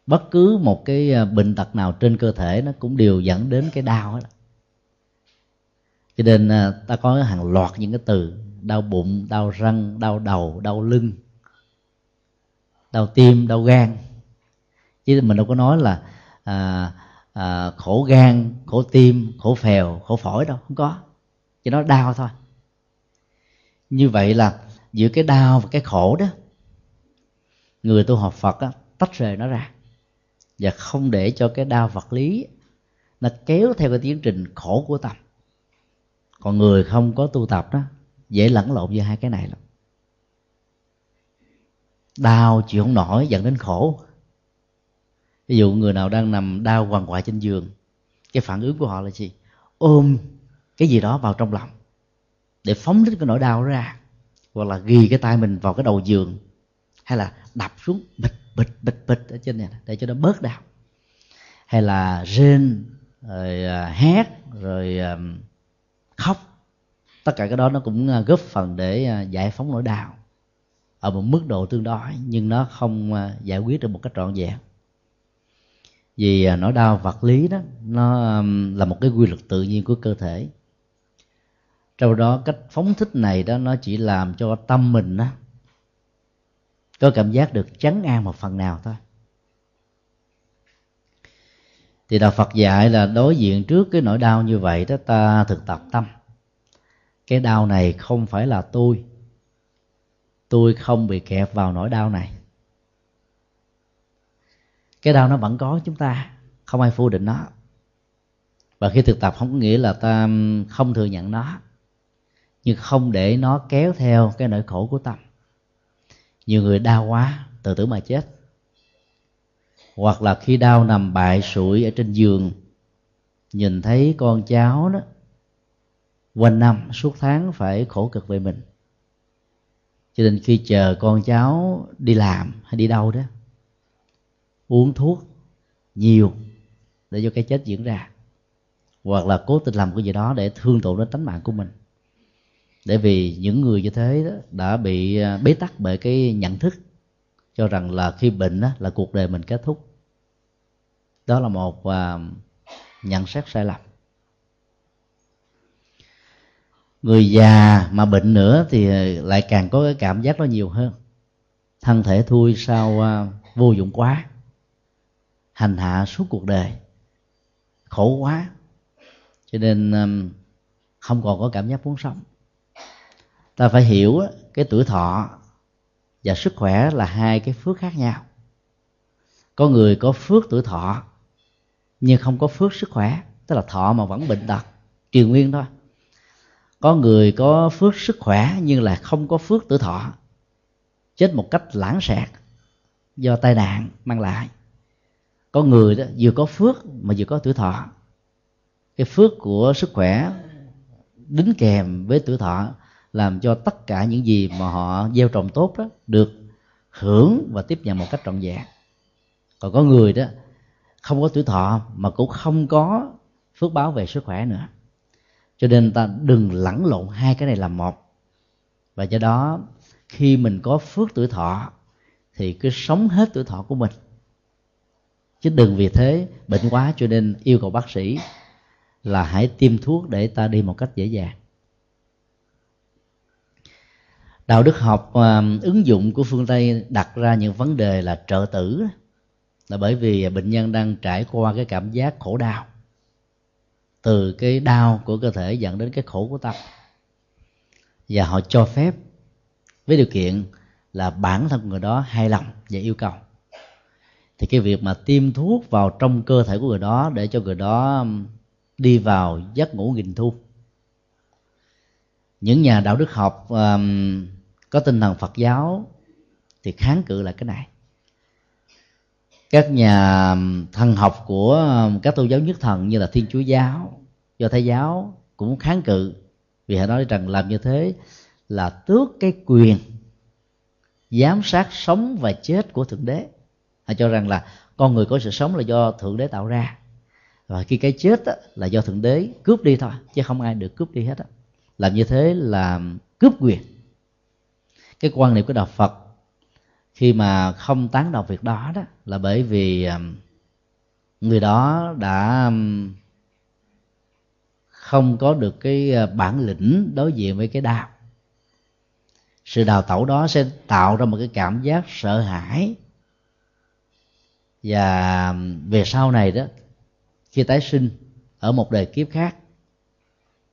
bất cứ một cái à, bệnh tật nào trên cơ thể nó cũng đều dẫn đến cái đau hết cho nên à, ta có hàng loạt những cái từ đau bụng đau răng đau đầu đau lưng đau tim đau gan chứ mình đâu có nói là à, à, khổ gan khổ tim khổ phèo khổ phổi đâu không có chỉ nói đau thôi như vậy là giữa cái đau và cái khổ đó người tu học phật đó, tách rời nó ra và không để cho cái đau vật lý nó kéo theo cái tiến trình khổ của tâm còn người không có tu tập đó dễ lẫn lộn giữa hai cái này lắm đau chịu không nổi dẫn đến khổ ví dụ người nào đang nằm đau quằn quại trên giường cái phản ứng của họ là gì ôm cái gì đó vào trong lòng để phóng thích cái nỗi đau ra hoặc là ghi cái tay mình vào cái đầu giường hay là đập xuống bịch bịch bịch bịch ở trên này để cho nó bớt đau hay là rên rồi à, hét rồi à, khóc tất cả cái đó nó cũng à, góp phần để à, giải phóng nỗi đau ở một mức độ tương đối nhưng nó không à, giải quyết được một cách trọn vẹn vì nỗi đau vật lý đó nó là một cái quy luật tự nhiên của cơ thể trong đó cách phóng thích này đó nó chỉ làm cho tâm mình đó, có cảm giác được chấn an một phần nào thôi thì đạo phật dạy là đối diện trước cái nỗi đau như vậy đó ta thực tập tâm cái đau này không phải là tôi tôi không bị kẹp vào nỗi đau này cái đau nó vẫn có chúng ta không ai phủ định nó và khi thực tập không có nghĩa là ta không thừa nhận nó nhưng không để nó kéo theo cái nỗi khổ của tâm nhiều người đau quá tự tử mà chết hoặc là khi đau nằm bại sụi ở trên giường nhìn thấy con cháu đó quanh năm suốt tháng phải khổ cực về mình cho nên khi chờ con cháu đi làm hay đi đâu đó uống thuốc nhiều để cho cái chết diễn ra hoặc là cố tình làm cái gì đó để thương tổn đến tính mạng của mình để vì những người như thế đó đã bị à, bế tắc bởi cái nhận thức cho rằng là khi bệnh đó, là cuộc đời mình kết thúc đó là một à, nhận xét sai lầm người già mà bệnh nữa thì lại càng có cái cảm giác nó nhiều hơn thân thể thui sao à, vô dụng quá hành hạ suốt cuộc đời khổ quá cho nên à, không còn có cảm giác muốn sống ta phải hiểu cái tuổi thọ và sức khỏe là hai cái phước khác nhau có người có phước tuổi thọ nhưng không có phước sức khỏe tức là thọ mà vẫn bệnh tật triều nguyên thôi có người có phước sức khỏe nhưng là không có phước tử thọ chết một cách lãng xẹt do tai nạn mang lại có người đó vừa có phước mà vừa có tuổi thọ cái phước của sức khỏe đính kèm với tuổi thọ làm cho tất cả những gì mà họ gieo trồng tốt đó được hưởng và tiếp nhận một cách trọn vẹn còn có người đó không có tuổi thọ mà cũng không có phước báo về sức khỏe nữa cho nên ta đừng lẫn lộn hai cái này làm một và do đó khi mình có phước tuổi thọ thì cứ sống hết tuổi thọ của mình chứ đừng vì thế bệnh quá cho nên yêu cầu bác sĩ là hãy tiêm thuốc để ta đi một cách dễ dàng đạo đức học ứng dụng của phương tây đặt ra những vấn đề là trợ tử là bởi vì bệnh nhân đang trải qua cái cảm giác khổ đau từ cái đau của cơ thể dẫn đến cái khổ của tâm và họ cho phép với điều kiện là bản thân người đó hài lòng và yêu cầu thì cái việc mà tiêm thuốc vào trong cơ thể của người đó để cho người đó đi vào giấc ngủ nghìn thu những nhà đạo đức học um, có tinh thần phật giáo thì kháng cự lại cái này các nhà thần học của các tôn giáo nhất thần như là thiên chúa giáo do thái giáo cũng kháng cự vì họ nói rằng làm như thế là tước cái quyền giám sát sống và chết của thượng đế họ cho rằng là con người có sự sống là do thượng đế tạo ra và khi cái chết đó, là do thượng đế cướp đi thôi chứ không ai được cướp đi hết đó. làm như thế là cướp quyền cái quan niệm của đạo phật khi mà không tán đồng việc đó đó là bởi vì um, người đó đã um, không có được cái ờ, bản lĩnh đối diện với cái đau sự đào tẩu đó sẽ tạo ra một cái cảm giác sợ hãi và um, về sau này đó khi tái sinh ở một đời kiếp khác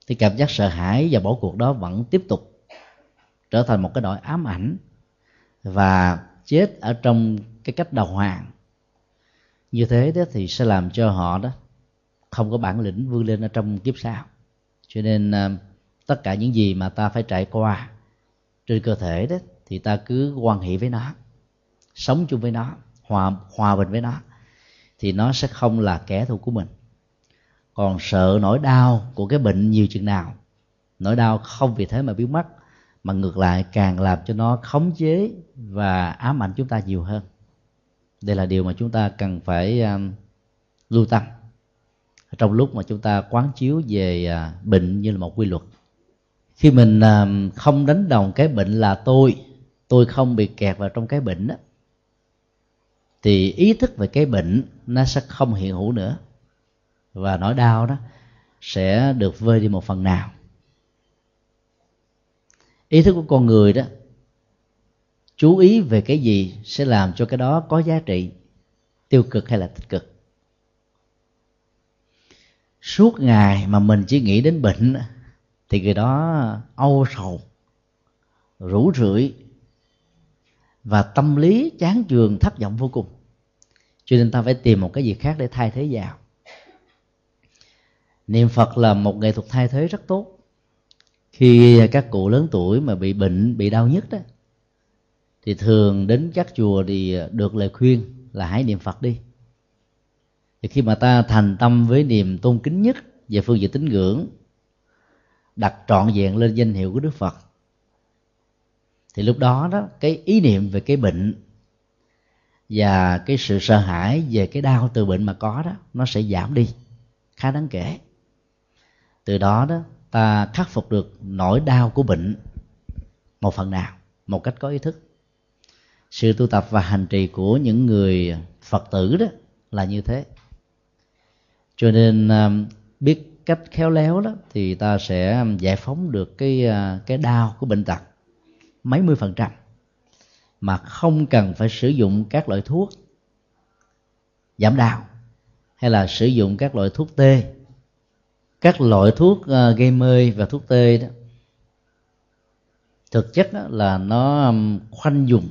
thì cảm giác sợ hãi và bỏ cuộc đó vẫn tiếp tục trở thành một cái nỗi ám ảnh và chết ở trong cái cách đầu hàng như thế đó thì sẽ làm cho họ đó không có bản lĩnh vươn lên ở trong kiếp sau cho nên à, tất cả những gì mà ta phải trải qua trên cơ thể đó thì ta cứ quan hệ với nó sống chung với nó hòa hòa bình với nó thì nó sẽ không là kẻ thù của mình còn sợ nỗi đau của cái bệnh nhiều chừng nào nỗi đau không vì thế mà biến mất mà ngược lại càng làm cho nó khống chế và ám ảnh chúng ta nhiều hơn đây là điều mà chúng ta cần phải um, lưu tâm trong lúc mà chúng ta quán chiếu về uh, bệnh như là một quy luật khi mình um, không đánh đồng cái bệnh là tôi tôi không bị kẹt vào trong cái bệnh đó, thì ý thức về cái bệnh nó sẽ không hiện hữu nữa và nỗi đau đó sẽ được vơi đi một phần nào ý thức của con người đó chú ý về cái gì sẽ làm cho cái đó có giá trị tiêu cực hay là tích cực suốt ngày mà mình chỉ nghĩ đến bệnh thì người đó âu sầu rủ rượi và tâm lý chán trường thất vọng vô cùng cho nên ta phải tìm một cái gì khác để thay thế vào niệm phật là một nghệ thuật thay thế rất tốt khi các cụ lớn tuổi mà bị bệnh bị đau nhất đó thì thường đến các chùa thì được lời khuyên là hãy niệm phật đi thì khi mà ta thành tâm với niềm tôn kính nhất về phương diện tín ngưỡng đặt trọn vẹn lên danh hiệu của đức phật thì lúc đó đó cái ý niệm về cái bệnh và cái sự sợ hãi về cái đau từ bệnh mà có đó nó sẽ giảm đi khá đáng kể từ đó đó ta khắc phục được nỗi đau của bệnh một phần nào một cách có ý thức sự tu tập và hành trì của những người phật tử đó là như thế cho nên um, biết cách khéo léo đó thì ta sẽ um, giải phóng được cái uh, cái đau của bệnh tật mấy mươi phần trăm mà không cần phải sử dụng các loại thuốc giảm đau hay là sử dụng các loại thuốc tê các loại thuốc ờ, gây mê và thuốc tê đó thực chất đó là nó khoanh dùng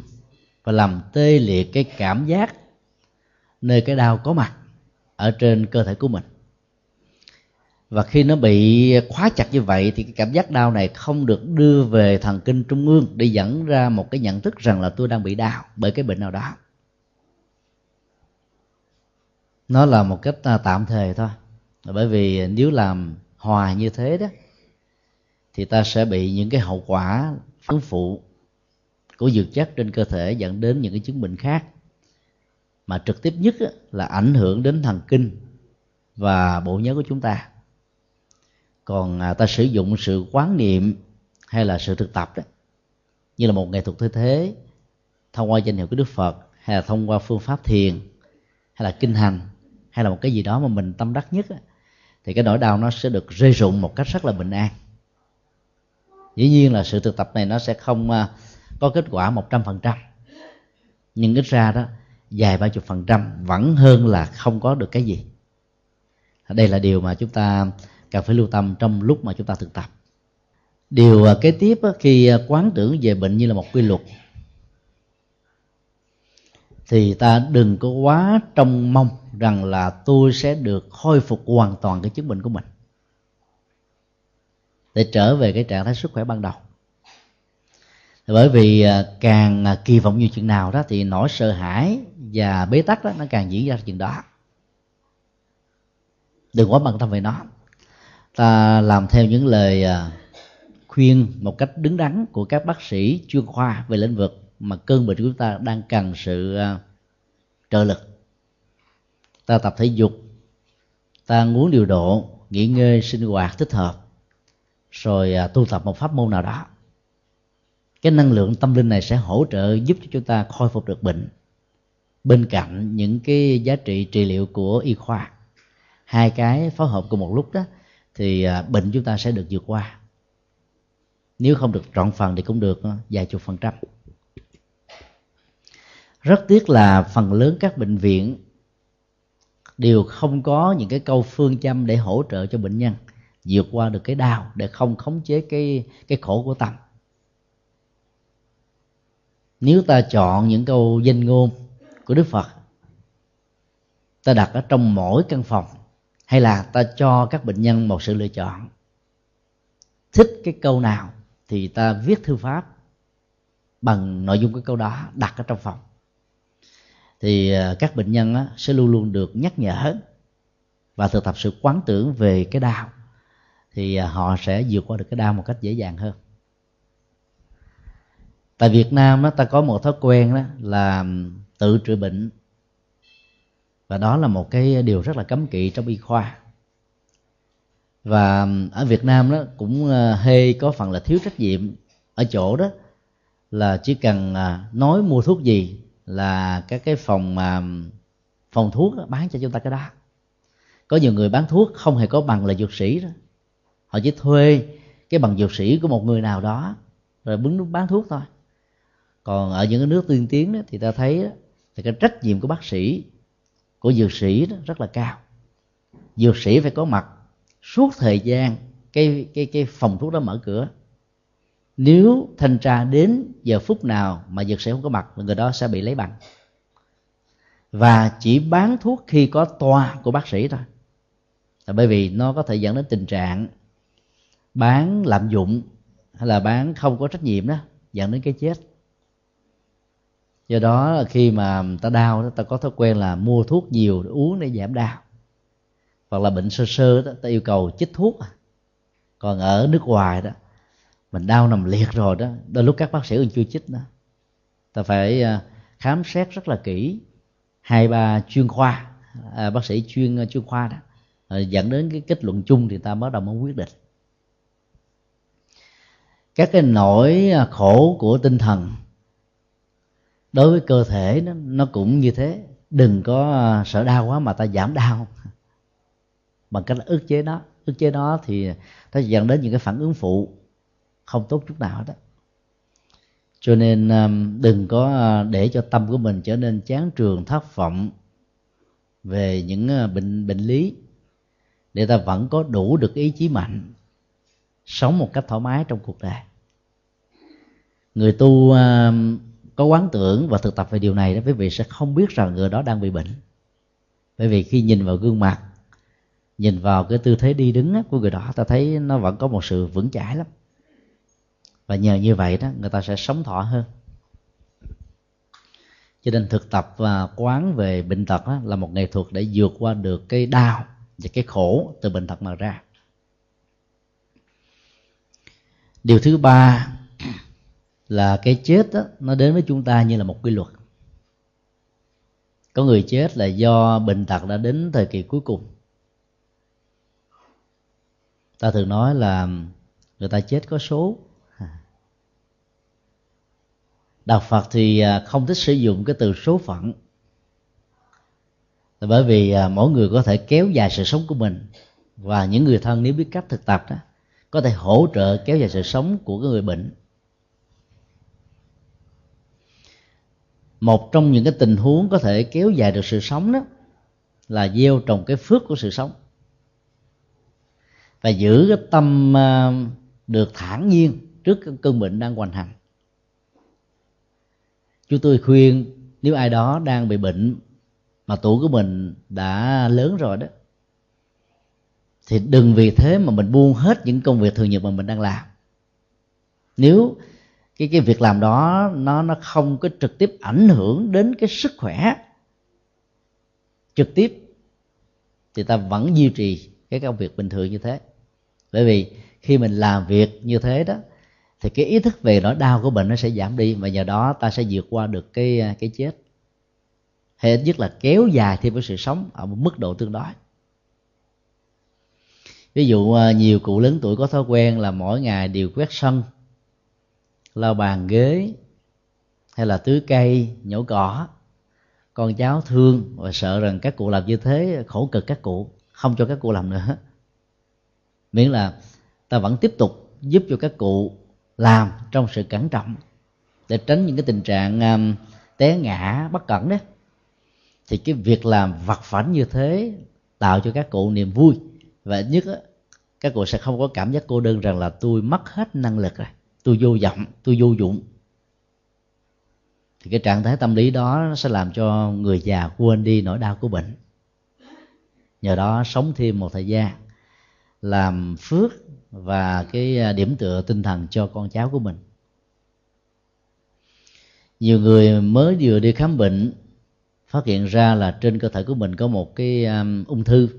và làm tê liệt cái cảm giác nơi cái đau có mặt ở trên cơ thể của mình và khi nó bị khóa chặt như vậy thì cái cảm giác đau này không được đưa về thần kinh trung ương để dẫn ra một cái nhận thức rằng là tôi đang bị đau bởi cái bệnh nào đó nó là một cách à, tạm thời thôi bởi vì nếu làm hòa như thế đó thì ta sẽ bị những cái hậu quả phản phụ của dược chất trên cơ thể dẫn đến những cái chứng bệnh khác mà trực tiếp nhất là ảnh hưởng đến thần kinh và bộ nhớ của chúng ta còn à, ta sử dụng sự quán niệm hay là sự thực tập đó như là một nghệ thuật thế thế thông qua danh hiệu của đức phật hay là thông qua phương pháp thiền hay là kinh hành hay là một cái gì đó mà mình tâm đắc nhất thì cái nỗi đau nó sẽ được rơi rụng một cách rất là bình an dĩ nhiên là sự thực tập này nó sẽ không à, có kết quả một trăm phần trăm nhưng ít ra đó dài ba chục phần trăm vẫn hơn là không có được cái gì đây là điều mà chúng ta cần phải lưu tâm trong lúc mà chúng ta thực tập điều à, kế tiếp khi à, quán tưởng về bệnh như là một quy luật thì ta đừng có quá trông mong rằng là tôi sẽ được khôi phục hoàn toàn cái chứng bệnh của mình để trở về cái trạng thái sức khỏe ban đầu bởi vì à, càng à, kỳ vọng nhiều chuyện nào đó thì nỗi sợ hãi và bế tắc đó nó càng diễn ra chuyện đó đừng quá bận tâm về nó ta làm theo những lời à, khuyên một cách đứng đắn của các bác sĩ chuyên khoa về lĩnh vực mà cơn bệnh của chúng ta đang cần sự à, trợ lực ta tập thể dục ta muốn điều độ nghỉ ngơi sinh hoạt thích hợp rồi à, tu tập một pháp môn nào đó cái năng lượng tâm linh này sẽ hỗ trợ giúp cho chúng ta khôi phục được bệnh bên cạnh những cái giá trị trị liệu của y khoa hai cái phối hợp cùng một lúc đó thì à, bệnh chúng ta sẽ được vượt qua nếu không được trọn phần thì cũng được vài chục phần trăm rất tiếc là phần lớn các bệnh viện đều không có những cái câu phương châm để hỗ trợ cho bệnh nhân vượt qua được cái đau để không khống chế cái cái khổ của tâm nếu ta chọn những câu danh ngôn của đức phật ta đặt ở trong mỗi căn phòng hay là ta cho các bệnh nhân một sự lựa chọn thích cái câu nào thì ta viết thư pháp bằng nội dung cái câu đó đặt ở trong phòng thì à, các bệnh nhân sẽ luôn luôn được nhắc nhở và thực tập sự quán tưởng về cái đau thì à, họ sẽ vượt qua được cái đau một cách dễ dàng hơn tại Việt Nam đó, ta có một thói quen đó là tự trị bệnh và đó là một cái điều rất là cấm kỵ trong y khoa và ở Việt Nam đó cũng à, hơi có phần là thiếu trách nhiệm ở chỗ đó là chỉ cần nói mua thuốc gì là các cái phòng mà phòng thuốc bán cho chúng ta cái đó có nhiều người bán thuốc không hề có bằng là dược sĩ đó họ chỉ thuê cái bằng dược sĩ của một người nào đó rồi bứng bán thuốc thôi còn ở những cái nước tiên tiến đó, thì ta thấy đó, thì cái trách nhiệm của bác sĩ của dược sĩ đó rất là cao dược sĩ phải có mặt suốt thời gian cái cái cái phòng thuốc đó mở cửa nếu thanh tra đến giờ phút nào mà dược sĩ không có mặt thì người đó sẽ bị lấy bằng và chỉ bán thuốc khi có toa của bác sĩ thôi là bởi vì nó có thể dẫn đến tình trạng bán lạm dụng hay là bán không có trách nhiệm đó dẫn đến cái chết do đó khi mà ta đau ta có thói quen là mua thuốc nhiều để uống để giảm đau hoặc là bệnh sơ sơ đó ta yêu cầu chích thuốc à. còn ở nước ngoài đó mình đau nằm liệt rồi đó đôi lúc các bác sĩ còn chưa chích đó ta phải à, khám xét rất là kỹ hai ba chuyên khoa à, bác sĩ chuyên à, chuyên khoa đó à, dẫn đến cái kết luận chung thì ta bắt đầu mới quyết định các cái nỗi khổ của tinh thần đối với cơ thể nó, nó cũng như thế đừng có sợ đau quá mà ta giảm đau bằng cách là ức chế nó ức chế nó thì nó dẫn đến những cái phản ứng phụ không tốt chút nào đó cho nên um, đừng có à, để cho tâm của mình trở nên chán trường thất vọng về những à, bệnh bệnh lý để ta vẫn có đủ được ý chí mạnh sống một cách thoải mái trong cuộc đời người tu à, có quán tưởng và thực tập về điều này đó quý vị sẽ không biết rằng người đó đang bị bệnh bởi vì khi nhìn vào gương mặt nhìn vào cái tư thế đi đứng của người đó ta thấy nó vẫn có một sự vững chãi lắm và nhờ như vậy đó người ta sẽ sống thọ hơn cho nên thực tập và quán về bệnh tật đó là một nghệ thuật để vượt qua được cái đau và cái khổ từ bệnh tật mà ra điều thứ ba là cái chết đó, nó đến với chúng ta như là một quy luật có người chết là do bệnh tật đã đến thời kỳ cuối cùng ta thường nói là người ta chết có số đạo phật thì à, không thích sử dụng cái từ số phận bởi vì à, mỗi người có thể kéo dài sự sống của mình và những người thân nếu biết cách thực tập đó có thể hỗ trợ kéo dài sự sống của cái người bệnh một trong những cái tình huống có thể kéo dài được sự sống đó là gieo trồng cái phước của sự sống và giữ cái tâm à, được thản nhiên trước cơn bệnh đang hoành hành chúng tôi khuyên nếu ai đó đang bị bệnh mà tuổi của mình đã lớn rồi đó thì đừng vì thế mà mình buông hết những công việc thường nhật mà mình đang làm nếu cái cái việc làm đó nó nó không có trực tiếp ảnh hưởng đến cái sức khỏe trực tiếp thì ta vẫn duy trì cái công việc bình thường như thế bởi vì khi mình làm việc như thế đó thì cái ý thức về nỗi đau của bệnh nó sẽ giảm đi và nhờ đó ta sẽ vượt qua được cái à, cái chết hay ít nhất là kéo dài thêm với sự sống ở một mức độ tương đối ví dụ à, nhiều cụ lớn tuổi có thói quen là mỗi ngày đều quét sân lau bàn ghế hay là tưới cây nhổ cỏ con cháu thương và sợ rằng các cụ làm như thế khổ cực các cụ không cho các cụ làm nữa miễn là ta vẫn tiếp tục giúp cho các cụ làm trong sự cẩn trọng để tránh những cái tình trạng um, té ngã bất cẩn đấy thì cái việc làm vặt vảnh như thế tạo cho các cụ niềm vui và nhất á, các cụ sẽ không có cảm giác cô đơn rằng là tôi mất hết năng lực rồi tôi vô vọng tôi vô dụng thì cái trạng thái tâm lý đó nó sẽ làm cho người già quên đi nỗi đau của bệnh nhờ đó sống thêm một thời gian làm phước và cái à, điểm tựa tinh thần cho con cháu của mình nhiều người mới vừa đi khám bệnh phát hiện ra là trên cơ thể của mình có một cái um, ung thư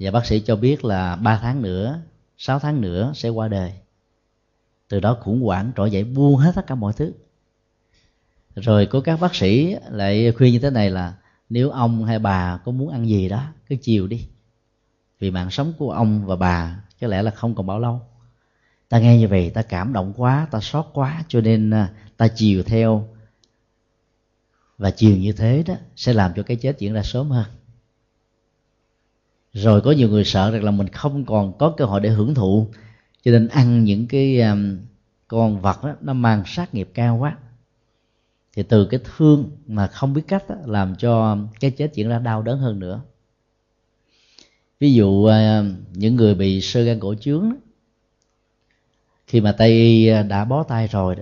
và bác sĩ cho biết là 3 tháng nữa 6 tháng nữa sẽ qua đời từ đó khủng hoảng trỗi dậy buông hết tất cả mọi thứ rồi có các bác sĩ lại khuyên như thế này là nếu ông hay bà có muốn ăn gì đó cứ chiều đi vì mạng sống của ông và bà có lẽ là không còn bao lâu ta nghe như vậy ta cảm động quá ta xót quá cho nên à, ta chiều theo và chiều như thế đó sẽ làm cho cái chết diễn ra sớm hơn rồi có nhiều người sợ rằng là mình không còn có cơ hội để hưởng thụ cho nên ăn những cái à, con vật đó, nó mang sát nghiệp cao quá thì từ cái thương mà không biết cách đó, làm cho cái chết diễn ra đau đớn hơn nữa ví dụ à, những người bị sơ gan cổ trướng khi mà tây y à, đã bó tay rồi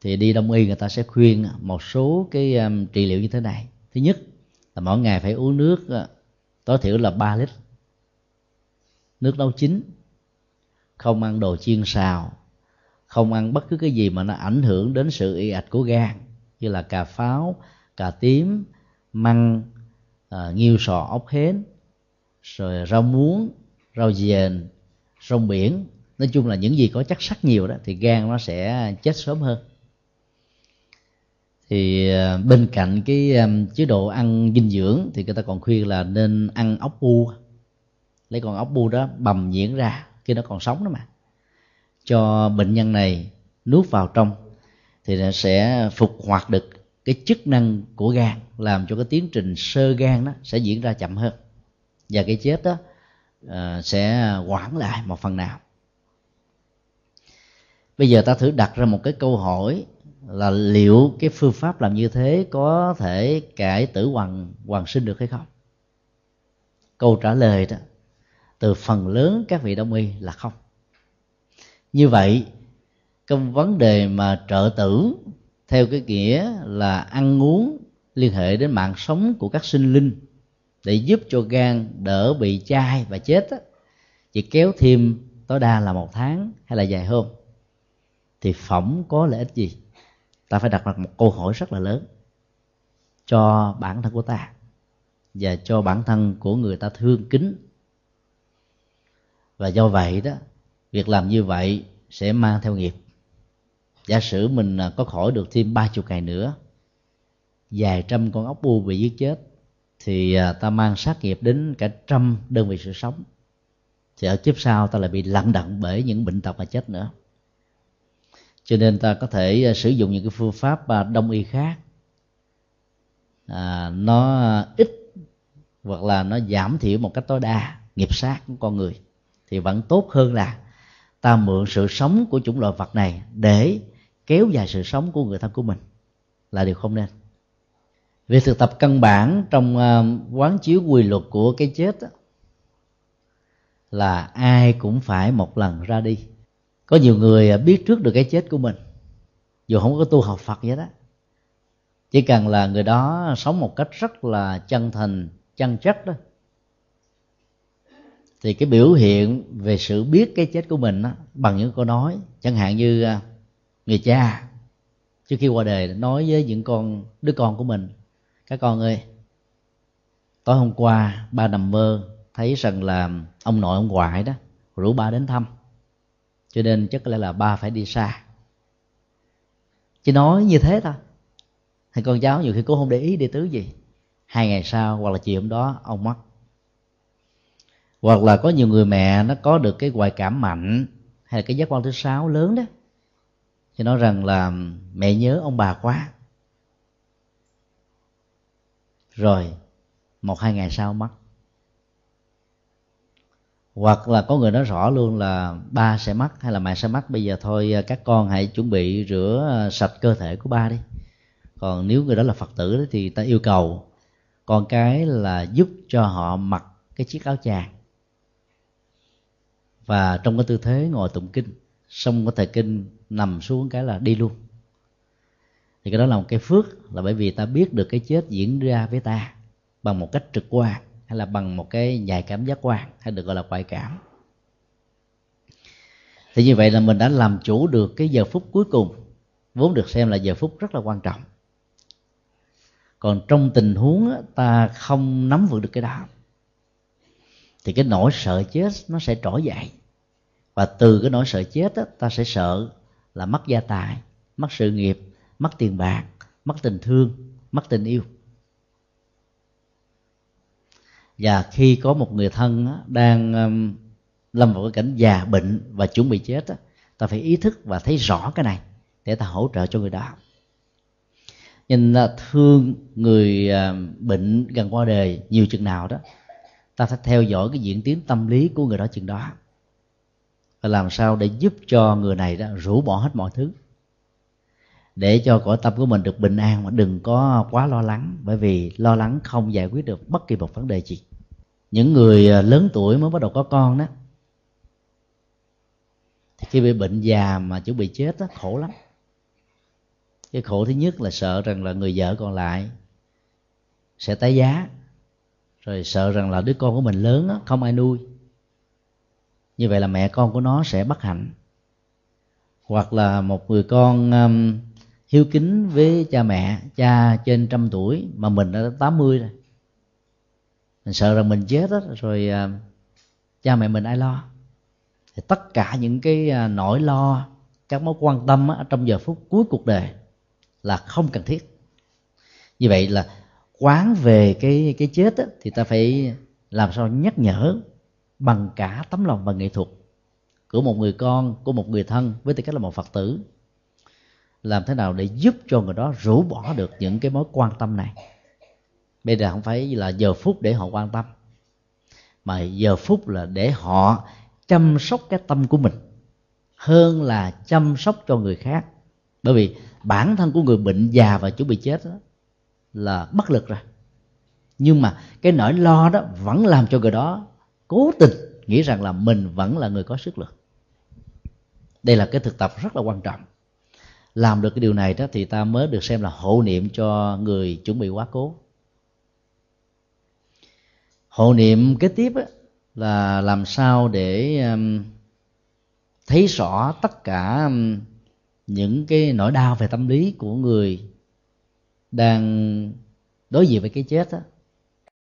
thì đi đông y người ta sẽ khuyên một số cái à, trị liệu như thế này thứ nhất là mỗi ngày phải uống nước tối thiểu là 3 lít nước nấu chín không ăn đồ chiên xào không ăn bất cứ cái gì mà nó ảnh hưởng đến sự y ạch của gan như là cà pháo cà tím măng à, nghiêu sò ốc hến rồi rau muống rau dền rau biển nói chung là những gì có chất sắt nhiều đó thì gan nó sẽ chết sớm hơn thì ờ, bên cạnh cái ờ, chế độ ăn dinh dưỡng thì người ta còn khuyên là nên ăn ốc bu lấy con ốc bu đó bầm nhuyễn ra khi nó còn sống đó mà cho bệnh nhân này nuốt vào trong thì nó sẽ phục hoạt được cái chức năng của gan làm cho cái tiến trình sơ gan đó sẽ diễn ra chậm hơn và cái chết đó uh, sẽ quản lại một phần nào bây giờ ta thử đặt ra một cái câu hỏi là liệu cái phương pháp làm như thế có thể cải tử hoàng hoàng sinh được hay không câu trả lời đó từ phần lớn các vị đông y là không như vậy cái vấn đề mà trợ tử theo cái nghĩa là ăn uống liên hệ đến mạng sống của các sinh linh để giúp cho gan đỡ bị chai và chết á, chỉ kéo thêm tối đa là một tháng hay là dài hơn thì phỏng có lợi ích gì ta phải đặt ra một câu hỏi rất là lớn cho bản thân của ta và cho bản thân của người ta thương kính và do vậy đó việc làm như vậy sẽ mang theo nghiệp giả sử mình có khỏi được thêm ba chục ngày nữa vài trăm con ốc bu bị giết chết thì à, ta mang sát nghiệp đến cả trăm đơn vị sự sống thì ở kiếp sau ta lại bị lặng đặng bởi những bệnh tật mà chết nữa cho nên ta có thể à, sử dụng những cái phương pháp à, đông y khác à, nó ít hoặc là nó giảm thiểu một cách tối đa nghiệp sát của con người thì vẫn tốt hơn là ta mượn sự sống của chủng loài vật này để kéo dài sự sống của người thân của mình là điều không nên việc thực tập căn bản trong ờ, quán chiếu quy luật của cái chết đó, là ai cũng phải một lần ra đi có nhiều người ờ, biết trước được cái chết của mình dù không có tu học phật vậy đó chỉ cần là người đó sống một cách rất là chân thành chân chất đó thì cái biểu hiện về sự biết cái chết của mình đó, bằng những câu nói chẳng hạn như ờ, người cha trước khi qua đời nói với những con đứa con của mình các con ơi tối hôm qua ba nằm mơ thấy rằng là ông nội ông ngoại đó rủ ba đến thăm cho nên chắc lẽ là ba phải đi xa chỉ nói như thế thôi thì con cháu nhiều khi cũng không để ý đi tứ gì hai ngày sau hoặc là chiều hôm đó ông mất hoặc là có nhiều người mẹ nó có được cái ngoại cảm mạnh hay là cái giác quan thứ sáu lớn đó thì nói rằng là mẹ nhớ ông bà quá rồi một hai ngày sau mất hoặc là có người nói rõ luôn là ba sẽ mất hay là mẹ sẽ mất bây giờ thôi các con hãy chuẩn bị rửa ờ, sạch cơ thể của ba đi còn nếu người đó là phật tử thì ta yêu cầu con cái là giúp cho họ mặc cái chiếc áo chàng và trong cái tư thế ngồi tụng kinh xong cái thời kinh nằm xuống cái là đi luôn thì cái đó là một cái phước là bởi vì ta biết được cái chết diễn ra với ta bằng một cách trực quan hay là bằng một cái vài cảm giác quan hay được gọi là ngoại cảm thì như vậy là mình đã làm chủ được cái giờ phút cuối cùng vốn được xem là giờ phút rất là quan trọng còn trong tình huống ta không nắm vững được cái đó thì cái nỗi sợ chết nó sẽ trỗi dậy và từ cái nỗi sợ chết ta sẽ sợ là mất gia tài mất sự nghiệp mất tiền bạc mất tình thương mất tình yêu và khi có một người thân đang um, lâm vào cái cảnh già bệnh và chuẩn bị chết ta phải ý thức và thấy rõ cái này để ta hỗ trợ cho người đó nhìn là thương người à, bệnh gần qua đời nhiều chừng nào đó ta phải theo dõi cái diễn tiến tâm lý của người đó chừng đó và làm sao để giúp cho người này đó rũ bỏ hết mọi thứ để cho cõi tâm của mình được bình an mà đừng có quá lo lắng bởi vì lo lắng không giải quyết được bất kỳ một vấn đề gì những người à, lớn tuổi mới bắt đầu có con đó thì khi bị bệnh già mà chuẩn bị chết đó, khổ lắm cái khổ thứ nhất là sợ rằng là người vợ còn lại sẽ tái giá rồi sợ rằng là đứa con của mình lớn đó, không ai nuôi như vậy là mẹ con của nó sẽ bất hạnh hoặc là một người con um, hiếu kính với cha mẹ cha trên trăm tuổi mà mình đã tám mươi rồi mình sợ rằng mình chết đó, rồi à, cha mẹ mình ai lo thì tất cả những cái à, nỗi lo các mối quan tâm á, trong giờ phút cuối cuộc đời là không cần thiết như vậy là quán về cái cái chết á, thì ta phải làm sao nhắc nhở bằng cả tấm lòng và nghệ thuật của một người con của một người thân với tư cách là một phật tử làm thế nào để giúp cho người đó rũ bỏ được những cái mối quan tâm này bây giờ không phải là giờ phút để họ quan tâm mà giờ phút là để họ chăm sóc cái tâm của mình hơn là chăm sóc cho người khác bởi vì bản thân của người bệnh già và chuẩn bị chết đó, là bất lực rồi nhưng mà cái nỗi lo đó vẫn làm cho người đó cố tình nghĩ rằng là mình vẫn là người có sức lực đây là cái thực tập rất là quan trọng làm được cái điều này đó thì ta mới được xem là hộ niệm cho người chuẩn bị quá cố hộ niệm kế tiếp á, là làm sao để um, thấy rõ tất cả um, những cái nỗi đau về tâm lý của người đang đối diện với cái chết đó,